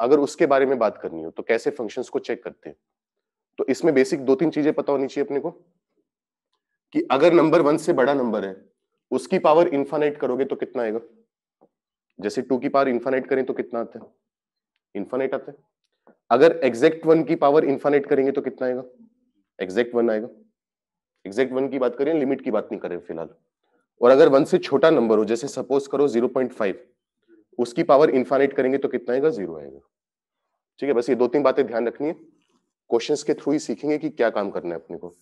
अगर उसके बारे में बात करनी हो तो कैसे फंक्शंस को चेक करते हैं तो इसमें बेसिक दो तीन चीजें पता होनी चाहिए अपने को कि अगर नंबर वन से बड़ा नंबर है उसकी पावर इन्फानाइट करोगे तो कितना आएगा जैसे टू की पावर इन्फानाइट करें तो कितना आता है इन्फानाइट आता है अगर एग्जैक्ट वन की पावर इन्फानाइट करेंगे तो कितना आएगा एग्जैक्ट वन आएगा एग्जैक्ट वन की बात करें लिमिट की बात नहीं करें फिलहाल और अगर वन से छोटा नंबर हो जैसे सपोज करो जीरो पॉइंट फाइव उसकी पावर इन्फाइनेट करेंगे तो कितना आएगा जीरो आएगा ठीक है बस ये दो तीन बातें ध्यान रखनी है क्वेश्चन के थ्रू ही सीखेंगे कि क्या काम करना है अपने को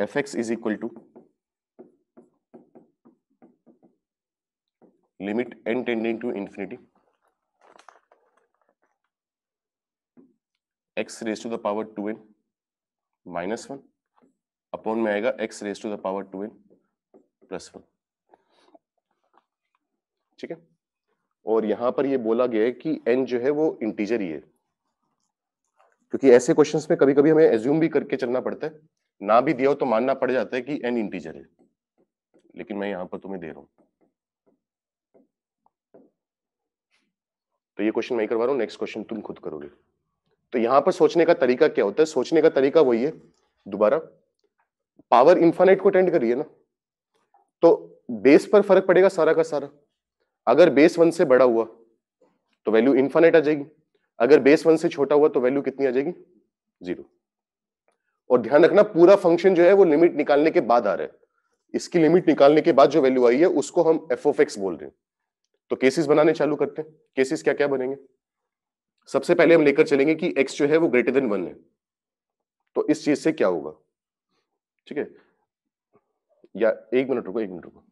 f x is equal to limit n tending to infinity x raise to the power two n minus one upon में आएगा x raise to the power two n plus one ठीक है और यहां पर ये बोला गया है कि एन जो है वो इंटीजर ही है क्योंकि ऐसे क्वेश्चंस में कभी कभी हमें एज्यूम भी करके चलना पड़ता है ना भी दिया हो तो मानना पड़ जाता है कि एन इंटीजर है लेकिन मैं यहां पर तुम्हें दे रहा हूं तो ये क्वेश्चन मैं करवा रहा हूं नेक्स्ट क्वेश्चन तुम खुद करोगे तो यहां पर सोचने का तरीका क्या होता है सोचने का तरीका वही है दोबारा पावर इंफानाइट को टेंड करिए ना तो बेस पर फर्क पड़ेगा सारा का सारा अगर बेस वन से बड़ा हुआ तो वैल्यू इंफानाइट आ जाएगी अगर बेस वन से छोटा हुआ तो वैल्यू कितनी आ जाएगी जीरो और ध्यान रखना पूरा फंक्शन जो है वो लिमिट निकालने के बाद आ रहा है इसकी लिमिट निकालने के बाद जो वैल्यू आई है उसको हम एफ बोल रहे हैं तो केसेस बनाने चालू करते हैं केसेस क्या क्या बनेंगे सबसे पहले हम लेकर चलेंगे कि एक्स जो है वो ग्रेटर देन वन है तो इस चीज से क्या होगा ठीक है या एक मिनट रुको एक मिनट रुको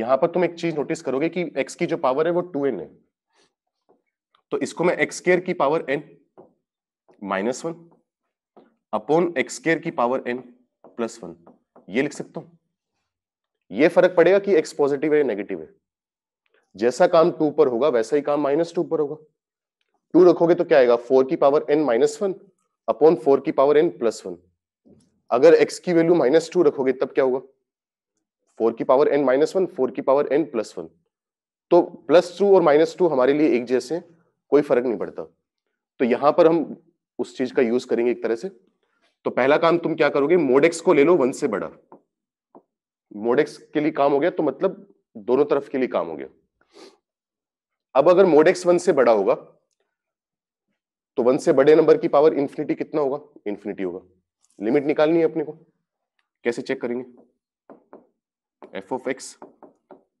यहां पर तुम एक चीज नोटिस करोगे कि एक्स की जो पावर है वो टू एन है तो इसको मैं एक्स केयर की power n minus one upon x square की पावर एन प्लस वन ये लिख सकता हूं ये फर्क पड़ेगा कि एक्स पॉजिटिव है या नेगेटिव है जैसा काम टू पर होगा वैसा ही काम माइनस टू पर होगा टू रखोगे तो क्या आएगा फोर की power n minus one upon four की पावर एन प्लस वन अगर एक्स की वैल्यू माइनस टू रखोगे तब क्या होगा फोर की power n minus one four की पावर एन प्लस वन तो प्लस टू और माइनस टू हमारे लिए एक जैसे कोई फर्क नहीं पड़ता तो यहां पर हम उस चीज का यूज करेंगे एक तरह से तो पहला काम तुम क्या करोगे मोडेक्स को ले लो वन से बड़ा मोडेक्स के लिए काम हो गया तो मतलब दोनों तरफ के लिए काम हो गया अब अगर मोड एक्स वन से बड़ा होगा तो वन से बड़े नंबर की पावर इन्फिनिटी कितना होगा इन्फिनिटी होगा लिमिट निकालनी है अपने को कैसे चेक करेंगे f of x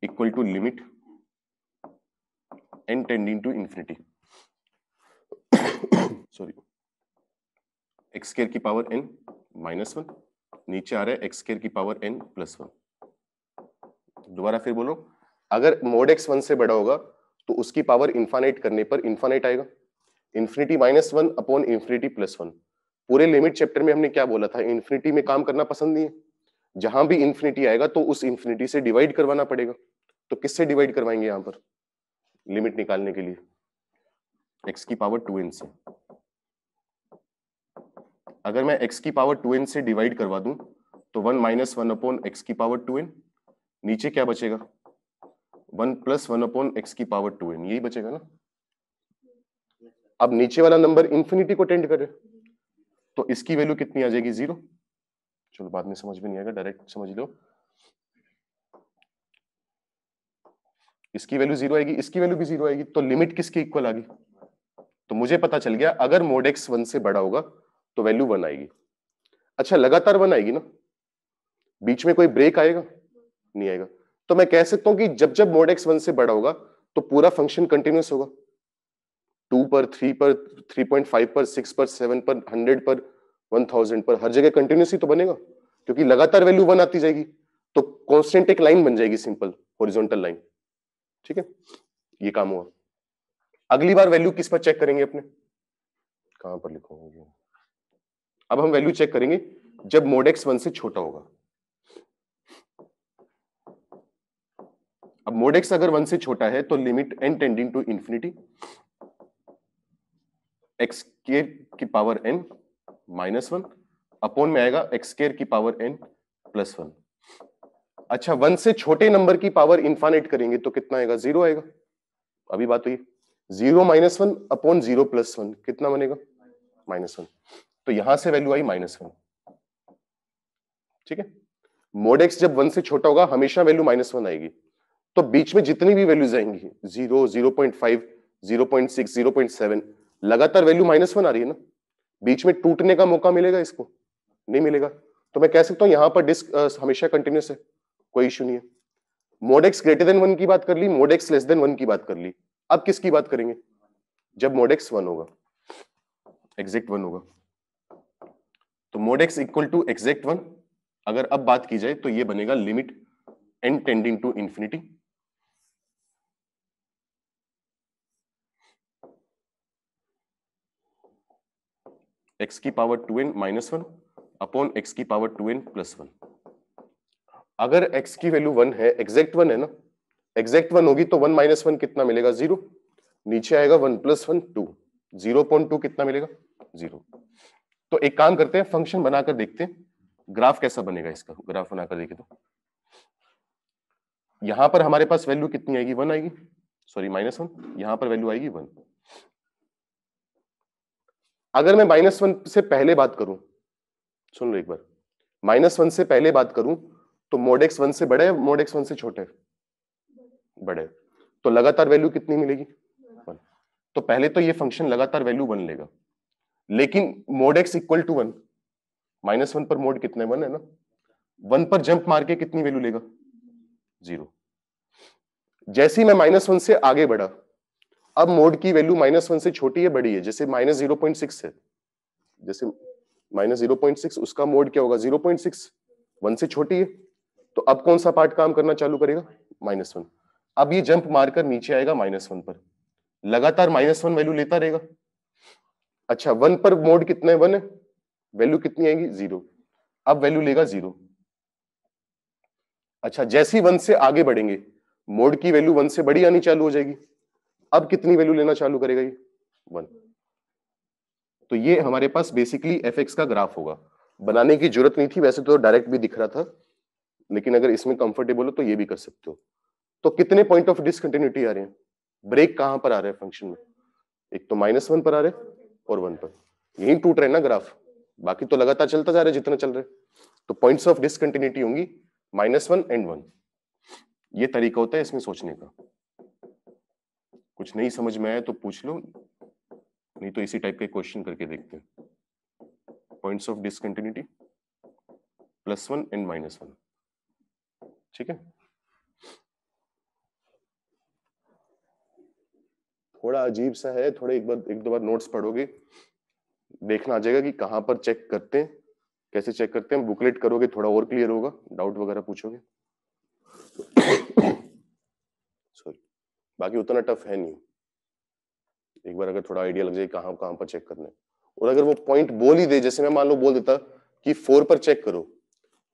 equal to limit n tending to infinity sorry x square की पावर एन माइनस वन नीचे आ रहा है एक्स स्केयर की पावर एन प्लस वन दोबारा फिर बोलो अगर मोड एक्स वन से बड़ा होगा तो उसकी पावर इन्फानाइट करने पर इन्फानाइट आएगा infinity minus one upon infinity plus one पूरे लिमिट चैप्टर में हमने क्या बोला था इन्फिनिटी में काम करना पसंद नहीं है जहां भी इन्फिनिटी आएगा तो उस इन्फिनिटी से डिवाइड करवाना पड़ेगा तो किससे डिवाइड करवाएंगे यहां पर लिमिट निकालने के लिए एक्स की पावर टू एन से अगर मैं एक्स की पावर टू एन से डिवाइड करवा दूं तो one minus one upon x की पावर टू एन नीचे क्या बचेगा one plus one upon x की पावर टू एन यही बचेगा ना अब नीचे वाला नंबर इंफिनिटी को टेंड करे तो इसकी वैल्यू कितनी आ जाएगी जीरो चलो बाद में समझ में नहीं आएगा डायरेक्ट समझ लो इसकी वैल्यू जीरो आएगी इसकी वैल्यू भी जीरो आएगी तो लिमिट किसकी इक्वल आ गई तो मुझे पता चल गया अगर मोड एक्स वन से बड़ा होगा तो वैल्यू वन आएगी अच्छा लगातार वन आएगी ना बीच में कोई ब्रेक आएगा नहीं आएगा तो मैं कह सकता हूं कि जब जब मोड एक्स वन से बड़ा होगा तो पूरा फंक्शन कंटिन्यूस होगा टू पर थ्री पर थ्री पॉइंट फाइव पर सिक्स पर सेवन पर हंड्रेड पर वन थाउजेंड पर हर जगह कंटिन्यूस ही तो बनेगा क्योंकि लगातार वैल्यू वन आती जाएगी तो कॉन्स्टेंट एक लाइन बन जाएगी सिंपल ओरिजोनटल लाइन ठीक है ये काम हुआ अगली बार वैल्यू किस पर चेक करेंगे अपने कहां पर लिखोगे अब हम वैल्यू चेक करेंगे जब मोडेक्स वन से छोटा होगा अब मोडेक्स अगर वन से छोटा है तो limit n tending to infinity x square की power n minus one upon में आएगा एक्स केयर की पावर एन प्लस वन अच्छा वन से छोटे नंबर की पावर इंफानेट करेंगे तो कितना आएगा जीरो आएगा अभी बात हुई zero minus one upon zero plus one कितना बनेगा माइनस वन तो यहां से वैल्यू आई माइनस वन ठीक है मोड एक्स जब वन से छोटा होगा हमेशा वैल्यू माइनस वन आएगी तो बीच में जितनी भी वैल्यूज आएंगी zero zero point five zero point six zero point seven लगातार वैल्यू माइनस वन आ रही है ना बीच में टूटने का मौका मिलेगा इसको नहीं मिलेगा तो मैं कह सकता हूं यहां पर डिस्क हमेशा कंटिन्यूस है कोई इश्यू नहीं है मोडेक्स ग्रेटर देन वन की बात कर ली मोडेक्स लेस देन वन की बात कर ली अब किसकी बात करेंगे जब मोडेक्स वन होगा एग्जैक्ट वन होगा तो mod x equal to exact one अगर अब बात की जाए तो ये बनेगा limit n tending to infinity x की power two n minus one upon x की power two n plus one अगर एक्स की वैल्यू वन है एग्जैक्ट वन है ना एग्जैक्ट वन होगी तो वन माइनस वन कितना मिलेगा जीरो नीचे आएगा one plus one two zero point two कितना मिलेगा जीरो तो एक काम करते हैं फंक्शन बनाकर देखते हैं ग्राफ कैसा बनेगा इसका ग्राफ बनाकर देखे तो यहां पर हमारे पास वैल्यू कितनी आएगी वन आएगी सॉरी माइनस वन यहां पर वैल्यू आएगी वन अगर मैं माइनस वन से पहले बात करूं सुन लो एक बार माइनस वन से पहले बात करूं तो मोडेक्स वन से बड़े मोडेक्स वन से छोटे बड़े तो लगातार वैल्यू कितनी मिलेगी वन तो पहले तो ये फंक्शन लगातार वैल्यू वन लेगा लेकिन mod x equal to one minus one पर मोड कितने वन है ना वन पर जंप मार के कितनी वैल्यू लेगा जीरो जैसे ही मैं माइनस वन से आगे बढ़ा अब मोड की वैल्यू माइनस वन से छोटी है बड़ी है जैसे माइनस जीरो पॉइंट सिक्स है जैसे माइनस जीरो पॉइंट सिक्स उसका मोड क्या होगा जीरो पॉइंट सिक्स वन से छोटी है तो अब कौन सा पार्ट काम करना चालू करेगा माइनस वन अब ये जंप मारकर नीचे आएगा माइनस वन पर लगातार माइनस वन वैल्यू लेता रहेगा अच्छा वन पर मोड कितना है वन है वैल्यू कितनी आएगी जीरो अब वैल्यू लेगा जीरो अच्छा जैसी वन से आगे बढ़ेंगे मोड की वैल्यू वन से बड़ी आनी चालू हो जाएगी अब कितनी वैल्यू लेना चालू करेगा ये वन तो ये हमारे पास बेसिकली एफ का ग्राफ होगा बनाने की जरूरत नहीं थी वैसे तो डायरेक्ट भी दिख रहा था लेकिन अगर इसमें कंफर्टेबल हो तो ये भी कर सकते हो तो कितने पॉइंट ऑफ डिसकंटिन्यूटी आ रहे हैं ब्रेक कहां पर आ रहे हैं फंक्शन में एक तो माइनस वन पर आ रहे और वन पर यही टूट रहे ना ग्राफ बाकी तो लगातार चलता जा रहा है जितना चल रहे तो पॉइंट ऑफ डिसकंटिन्यूटी होंगी माइनस वन एंड वन ये तरीका होता है इसमें सोचने का कुछ नहीं समझ में आया तो पूछ लो नहीं तो इसी टाइप के क्वेश्चन करके देखते हैं points of discontinuity plus one and minus one ठीक है थोड़ा अजीब सा है थोड़े एक बार एक दो बार नोट्स पढ़ोगे देखना आ जाएगा कि कहां पर चेक करते हैं कैसे चेक करते हैं बुकलेट करोगे थोड़ा और क्लियर होगा डाउट वगैरह पूछोगे बाकी उतना टफ है नहीं एक बार अगर थोड़ा आइडिया लग जाए कहां कहाँ पर चेक करना है और अगर वो पॉइंट बोल ही दे जैसे मैं मान लो बोल देता कि फोर पर चेक करो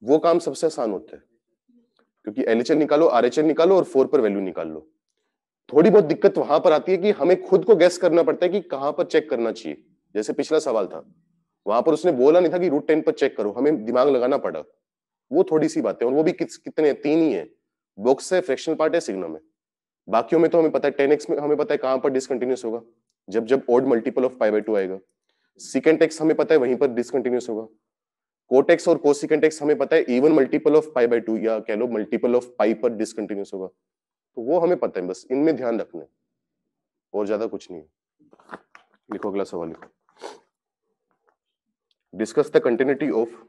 वो काम सबसे आसान होता है क्योंकि एल निकालो आर निकालो और फोर पर वैल्यू निकाल लो थोड़ी बहुत दिक्कत वहां पर आती है कि हमें खुद को गैस करना पड़ता है कि कहां पर चेक करना चाहिए जैसे पिछला सवाल था वहां पर उसने बोला नहीं था कि रूट टेन पर चेक करो हमें दिमाग लगाना पड़ा वो थोड़ी सी बात है और वो भी कितने तीन ही है बॉक्स है फ्रैक्शनल पार्ट है सिग्नल में बाकियों में तो हमें पता है टेन एक्स में हमें पता है कहां पर डिसकंटिन्यूस होगा जब जब odd multiple of pi by two आएगा सिकेंड एक्स हमें पता है वहीं पर डिसकंटिन्यूस होगा कोटेक्स और कोसिकेंट एक्स हमें पता है even multiple of pi by two या कह लो मल्टीपल ऑफ पाई पर डिसकंटिन्यूस होगा तो वो हमें पता है बस इनमें ध्यान रखना और ज्यादा कुछ नहीं है लिखो अगला सवाल लिखो discuss the continuity of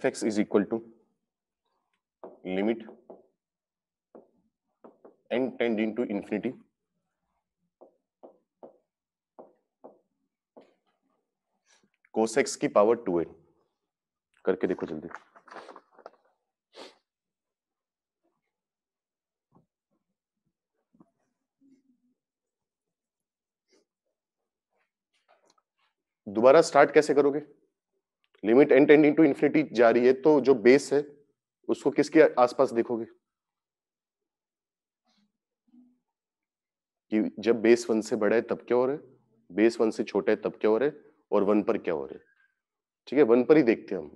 f x is equal to limit n tending to cos cos x की पावर टू एन करके देखो जल्दी दोबारा स्टार्ट कैसे करोगे limit n tending to infinity जा रही है तो जो बेस है उसको किसके आसपास देखोगे कि जब बेस वन से बड़ा है तब क्या हो रहा है बेस वन से छोटा है तब क्या हो रहा है और वन पर क्या हो रहा है ठीक है वन पर ही देखते हैं हम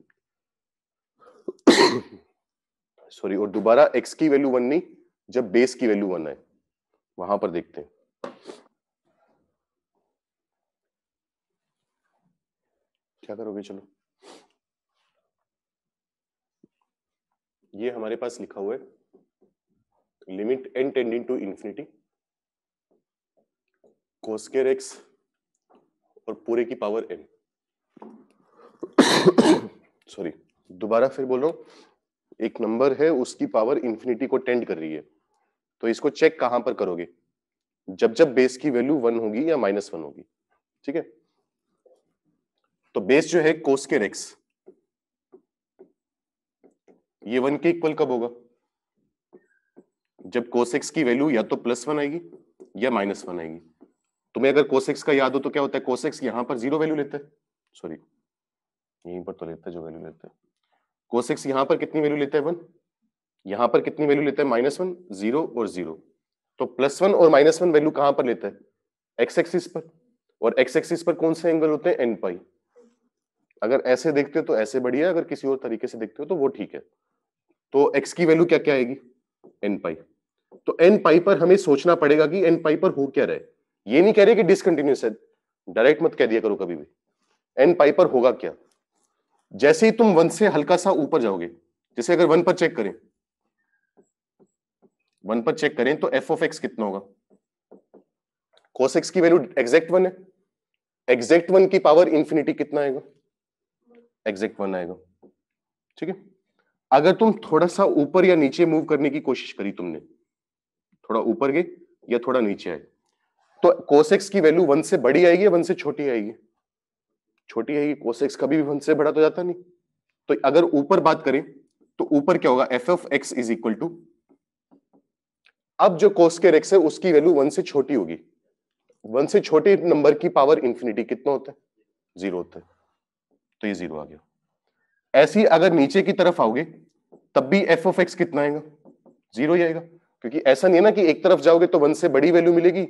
सॉरी *coughs* और दोबारा एक्स की वैल्यू वन नहीं जब बेस की वैल्यू वन है वहां पर देखते हैं क्या करोगे चलो ये हमारे पास लिखा हुआ है limit n tending to infinity cos square x और पूरे की पावर एन सॉरी दोबारा फिर बोलो एक नंबर है उसकी पावर इंफिनिटी को टेंड कर रही है तो इसको चेक कहां पर करोगे जब जब बेस की वैल्यू वन होगी या माइनस वन होगी ठीक है तो बेस जो है कोस्केर एक्स ये वन के इक्वल कब होगा जब कोसेक्स की वैल्यू या तो प्लस वन आएगी या माइनस वन आएगी तुम्हें अगर कोसेक्स का याद हो तो क्या होता है कोसेक्स यहां पर जीरो वैल्यू लेता है सॉरी यहीं पर तो लेता है जो वैल्यू लेता है कोसेक्स यहां पर कितनी वैल्यू लेता है वन यहां पर कितनी वैल्यू लेता है माइनस वन जीरो और जीरो तो प्लस वन और माइनस वन वैल्यू कहां पर लेता है एक्स एक्सिस पर और एक्स एक्सिस पर कौन से एंगल होते हैं एन पाई अगर ऐसे देखते हो तो ऐसे बढ़िया अगर किसी और तरीके से देखते हो तो वो ठीक है तो एक्स की वैल्यू क्या क्या आएगी एन पाई तो एन पाई पर हमें सोचना पड़ेगा कि एन पाई पर हो क्या रहे ये नहीं कह रहे कि डिसकंटिन्यूस है डायरेक्ट मत कह दिया करो कभी भी एन पाई पर होगा क्या जैसे ही तुम वन से हल्का सा ऊपर जाओगे जैसे अगर वन पर चेक करें वन पर चेक करें तो एफ ऑफ एक्स कितना होगा कोस एक्स की वैल्यू एग्जैक्ट वन है एग्जैक्ट वन की पावर इंफिनिटी कितना आएगा एग्जैक्ट वन आएगा ठीक है अगर तुम थोड़ा सा ऊपर या नीचे मूव करने की कोशिश करी तुमने थोड़ा ऊपर गए या थोड़ा नीचे आए तो कोसेक्स की वैल्यू वन से बड़ी आएगी या वन से छोटी आएगी छोटी आएगी कोसेक्स कभी भी वन से बड़ा तो जाता नहीं तो अगर ऊपर बात करें तो ऊपर क्या होगा f of x is equal to अब जो कोस के रेक्स है उसकी वैल्यू वन से छोटी होगी वन से छोटे नंबर की पावर इंफिनिटी कितना होता है जीरो होता है तो ये जीरो आ गया ऐसी अगर नीचे की तरफ आओगे तब भी एफ ऑफ एक्स कितना आएगा जीरो ही आएगा क्योंकि ऐसा नहीं है ना कि एक तरफ जाओगे तो वन से बड़ी वैल्यू मिलेगी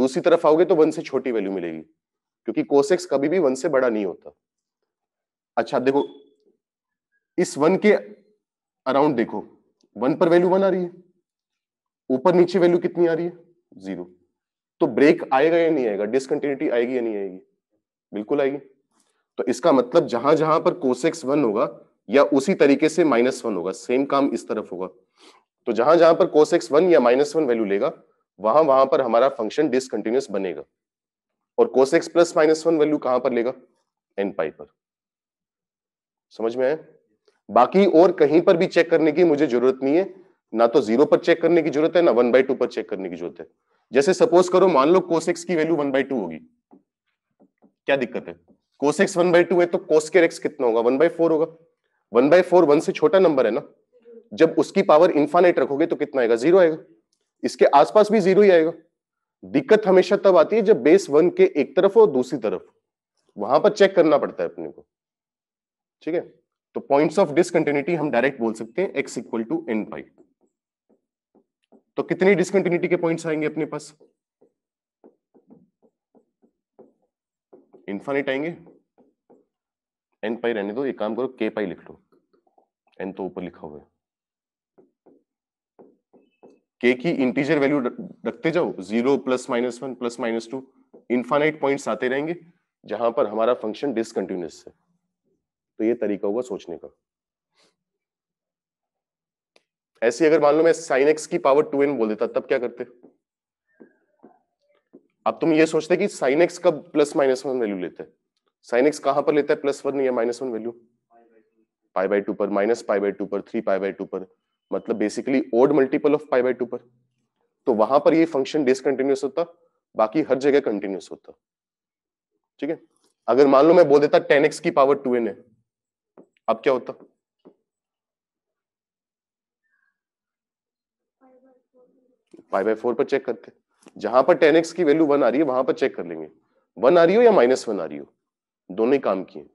दूसरी तरफ आओगे तो वन से छोटी वैल्यू मिलेगी क्योंकि कोसेक्स कभी भी वन से बड़ा नहीं होता अच्छा देखो इस वन के अराउंड देखो वन पर वैल्यू वन आ रही है ऊपर नीचे वैल्यू कितनी आ रही है जीरो तो ब्रेक आएगा या नहीं आएगा डिसकंटिन्यूटी आएगी या नहीं आएगी बिल्कुल आएगी तो इसका मतलब जहां जहां पर कोसेक्स वन होगा या उसी तरीके से माइनस वन होगा सेम काम इस तरफ होगा तो जहां जहां पर कोसेक्स वन या माइनस वन वैल्यू लेगा वहां वहां पर हमारा फंक्शन डिसकंटिन्यूस बनेगा और cos x plus minus one value कहां पर लेगा एन पाई पर समझ में आए बाकी और कहीं पर भी चेक करने की मुझे जरूरत नहीं है ना तो जीरो पर चेक करने की जरूरत है ना वन बाई टू पर चेक करने की जरूरत है जैसे सपोज करो मान लो कोसेक्स की वैल्यू वन बाई टू होगी क्या दिक्कत है cos x one by two है तो कोस के एक्स कितना होगा वन बाई फोर होगा वन बाई फोर वन से छोटा नंबर है ना जब उसकी पावर इन्फानेट रखोगे तो कितना आएगा जीरो आएगा इसके आसपास भी जीरो ही आएगा दिक्कत हमेशा तब आती है जब बेस वन के एक तरफ हो दूसरी तरफ वहां पर चेक करना पड़ता है अपने को ठीक है तो पॉइंट्स ऑफ डिसकंटिन्यूटी हम डायरेक्ट बोल सकते हैं x equal to n pi तो कितनी डिसकंटिन्यूटी के पॉइंट्स आएंगे अपने पास इन्फानेट आएंगे एन पाई रहने दो एक काम करो के पाई लिख लो एन तो ऊपर लिखा हुआ है के की इंटीजर वैल्यू रखते जाओ zero plus minus one plus minus two infinite points आते रहेंगे जहां पर हमारा फंक्शन डिसकंटिन्यूस है तो ये तरीका हुआ सोचने का ऐसे अगर मान लो मैं साइन एक्स की पावर टू एन बोल देता तब क्या करते अब तुम ये सोचते कि साइन एक्स कब प्लस माइनस वन वैल्यू लेते हैं साइन एक्स कहां पर लेता है प्लस वन या minus one value pi by two पर माइनस पाई बाई टू पर थ्री पाई बाई टू पर मतलब basically odd multiple of pi by two पर तो वहां पर ये फंक्शन डिसकंटिन्यूस होता बाकी हर जगह कंटिन्यूस होता ठीक है अगर मान लो मैं बोल देता टेन एक्स की पावर टू एन है अब क्या होता पाई बाई फोर पर चेक करते जहां पर टेन एक्स की वैल्यू वन आ रही है वहां पर चेक कर लेंगे वन आ रही हो या माइनस वन आ रही हो दोनों ही काम किए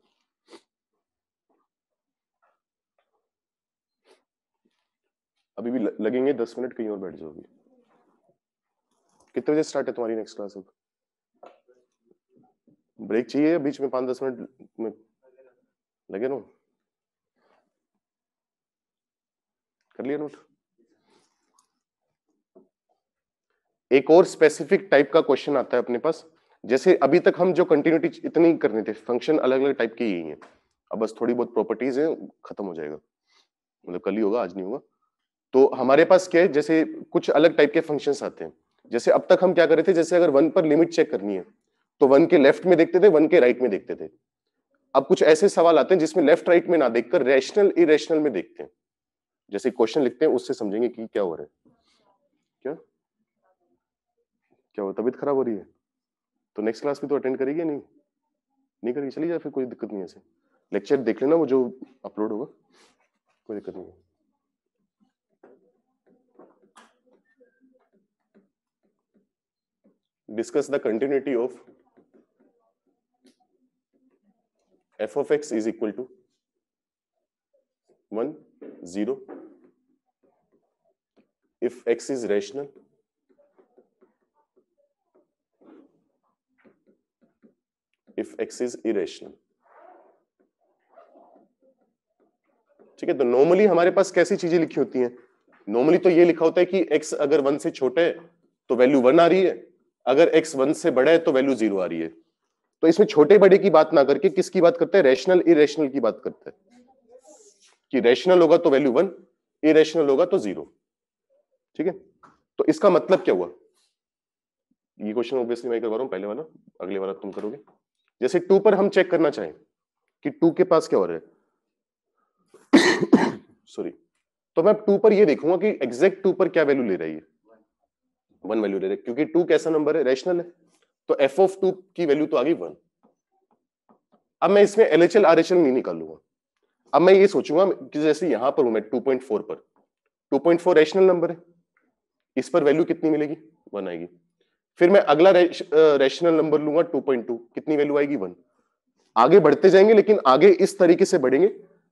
अभी भी लगेंगे दस मिनट कहीं और बैठ जाओगे कितने बजे स्टार्ट है तुम्हारी नेक्स्ट क्लास अब ब्रेक चाहिए बीच में पांच दस मिनट में लगे ना कर लिया नोट एक और स्पेसिफिक टाइप का क्वेश्चन आता है अपने पास जैसे अभी तक हम जो कंटिन्यूटी इतनी करनी थी फंक्शन अलग अलग टाइप के ही है अब बस थोड़ी बहुत प्रॉपर्टीज है खत्म हो जाएगा मतलब कल ही होगा आज नहीं होगा तो हमारे पास क्या है जैसे कुछ अलग टाइप के फंक्शन आते हैं जैसे अब तक हम क्या कर रहे थे जैसे अगर वन पर लिमिट चेक करनी है तो वन के लेफ्ट में देखते थे वन के राइट में देखते थे अब कुछ ऐसे सवाल आते हैं जिसमें लेफ्ट राइट में ना देखकर रैशनल इरेशनल में देखते हैं जैसे क्वेश्चन लिखते हैं उससे समझेंगे कि क्या हो रहा है क्या क्या हो तबीयत खराब हो रही है तो नेक्स्ट क्लास भी तो अटेंड करेगी नहीं नहीं करेगी चली जाए फिर कोई दिक्कत नहीं ऐसे लेक्चर देख लेना वो जो अपलोड होगा कोई दिक्कत नहीं discuss the continuity of f of x is equal to one zero if x is rational if x is irrational ठीक है तो नॉर्मली हमारे पास कैसी चीजें लिखी होती हैं नॉर्मली तो ये लिखा होता है कि x अगर वन से छोटे है तो वैल्यू वन आ रही है अगर x वन से बड़ा है तो वैल्यू जीरो आ रही है तो इसमें छोटे बड़े की बात ना करके किसकी बात करते हैं रेशनल इरेशनल की बात करते हैं कि रेशनल होगा तो वैल्यू वन इरेशनल होगा तो जीरो ठीक है तो इसका मतलब क्या हुआ ये क्वेश्चन ऑब्वियसली मैं करवा रहा हूं पहले वाला अगले वाला तुम करोगे जैसे टू पर हम चेक करना चाहें कि टू के पास क्या हो रहा है सॉरी *coughs* तो मैं टू पर ये देखूंगा कि एग्जैक्ट टू पर क्या वैल्यू ले रही है वन वैल्यू ले रही है क्योंकि टू कैसा नंबर है रेशनल है तो एफ ऑफ टू की वैल्यू तो आ गई वन अब मैं इसमें L H L R H L नहीं निकालूंगा अब मैं ये सोचूंगा कि जैसे यहां पर हूं मैं फोर पर फोर रेशनल नंबर है इस पर वैल्यू कितनी मिलेगी वन आएगी फिर मैं अगला रेशनल नंबर लूंगा 2.2 कितनी वैल्यू आएगी वन आगे बढ़ते जाएंगे लेकिन आगे इस तरीके से बढ़ेंगे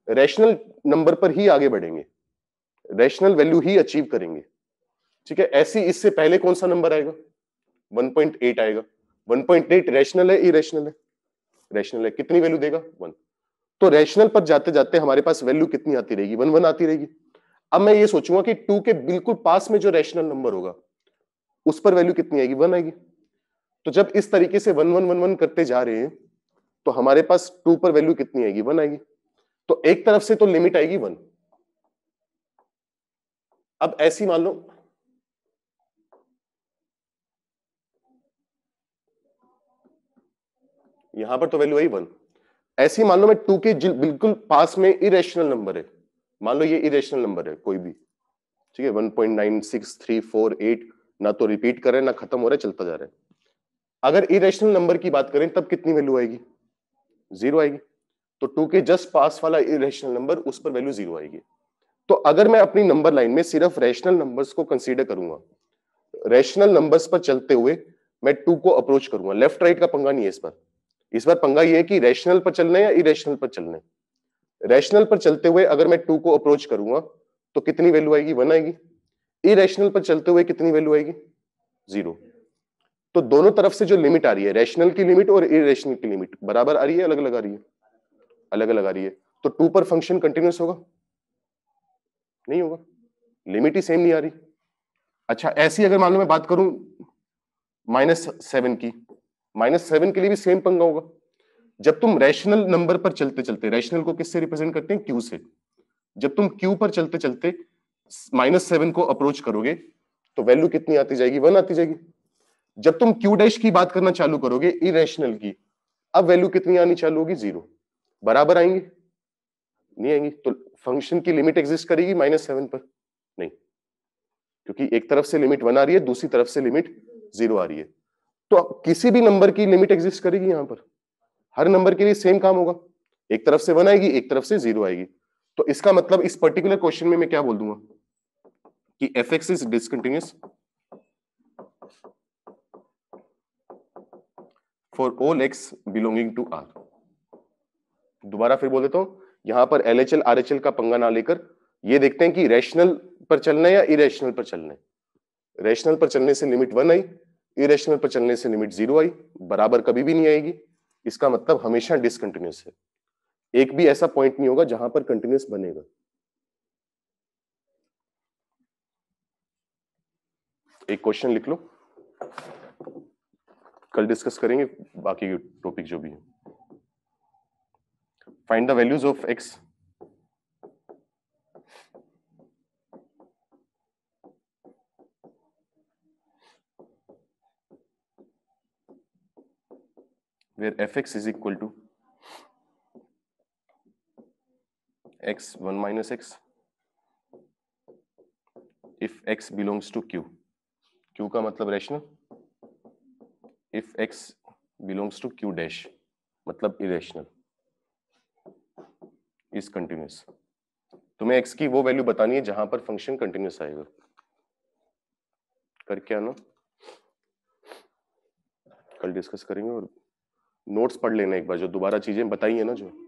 रेशनल नंबर पर ही आगे बढ़ेंगे रेशनल वैल्यू ही अचीव करेंगे ठीक है ऐसी इससे पहले कौन सा नंबर आएगा 1.8 आएगा 1.8 रेशनल है इरेशनल है रेशनल है कितनी वैल्यू देगा वन तो रेशनल पर जाते जाते हमारे पास वैल्यू कितनी आती रहेगी वन वन आती रहेगी अब मैं ये सोचूंगा कि टू के बिल्कुल पास में जो रेशनल नंबर होगा उस पर वैल्यू कितनी आएगी वन आएगी तो जब इस तरीके से वन वन वन वन करते जा रहे हैं तो हमारे पास टू पर वैल्यू कितनी आएगी वन आएगी तो एक तरफ से तो लिमिट आएगी वन अब ऐसी मान लो यहां पर तो वैल्यू आई वन ऐसी मान लो मैं टू के बिल्कुल पास में इरेशनल नंबर है मान लो ये इरेशनल नंबर है कोई भी ठीक है one point nine six three four eight ना तो रिपीट कर रहे ना खत्म हो रहे चलता जा रहा है अगर इरेशनल नंबर की बात करें तब कितनी वैल्यू आएगी जीरो आएगी तो टू के जस्ट पास वाला इरेशनल नंबर उस पर वैल्यू जीरो आएगी तो अगर मैं अपनी नंबर लाइन में सिर्फ रैशनल नंबर्स को कंसीडर करूंगा रैशनल नंबर्स पर चलते हुए मैं टू को अप्रोच करूंगा लेफ्ट राइट का पंगा नहीं है इस पर इस बार पंगा ये है कि रैशनल पर चलना है या इरेशनल पर चलना है रैशनल पर चलते हुए अगर मैं टू को अप्रोच करूंगा तो कितनी वैल्यू आएगी वन आएगी इरेशनल पर चलते हुए कितनी वैल्यू आएगी जीरो तो दोनों तरफ से जो लिमिट आ रही है रेशनल की लिमिट और इरेशनल की लिमिट बराबर आ रही है अलग अलग आ रही है अलग अलग आ रही है तो टू पर फंक्शन कंटिन्यूस होगा नहीं होगा लिमिट ही सेम नहीं आ रही अच्छा ऐसी अगर मान लो मैं बात करूं माइनस सेवन की माइनस सेवन के लिए भी सेम पंगा होगा जब तुम रैशनल नंबर पर चलते चलते रैशनल को किससे रिप्रेजेंट करते हैं क्यू से जब तुम क्यू पर चलते चलते माइनस सेवन को अप्रोच करोगे तो वैल्यू कितनी आती जाएगी वन आती जाएगी जब तुम क्यू डैश की बात करना चालू करोगे इरेशनल की अब वैल्यू कितनी आनी चालू होगी जीरो बराबर आएंगे नहीं आएंगे तो फंक्शन की लिमिट एग्जिस्ट करेगी माइनस सेवन पर नहीं क्योंकि एक तरफ से लिमिट वन आ रही है दूसरी तरफ से लिमिट जीरो आ रही है तो किसी भी नंबर की लिमिट एग्जिस्ट करेगी यहां पर हर नंबर के लिए सेम काम होगा एक तरफ से वन आएगी एक तरफ से जीरो आएगी तो इसका मतलब इस पर्टिकुलर क्वेश्चन में मैं क्या बोल दूंगा कि f x is discontinuous for all x belonging to R दोबारा फिर बोल देता तो, हूं यहां पर L H L R H L का पंगा ना लेकर ये देखते हैं कि रैशनल पर चलना है या इरेशनल पर चलना है रैशनल पर चलने से लिमिट वन आई इरेशनल पर चलने से लिमिट जीरो आई बराबर कभी भी नहीं आएगी इसका मतलब हमेशा डिसकंटिन्यूस है एक भी ऐसा पॉइंट नहीं होगा जहां पर कंटिन्यूस बनेगा एक क्वेश्चन लिख लो कल डिस्कस करेंगे बाकी टॉपिक जो भी है find the values of x where f x is equal to x one minus x if x belongs to Q Q का मतलब rational if x belongs to Q dash मतलब इरेशनल इज कंटिन्यूस तुम्हें x की वो value बतानी है जहां पर फंक्शन कंटिन्यूस आएगा करके आना कल डिस्कस करेंगे और नोट्स पढ़ लेना एक बार जो दोबारा चीजें बताई है ना जो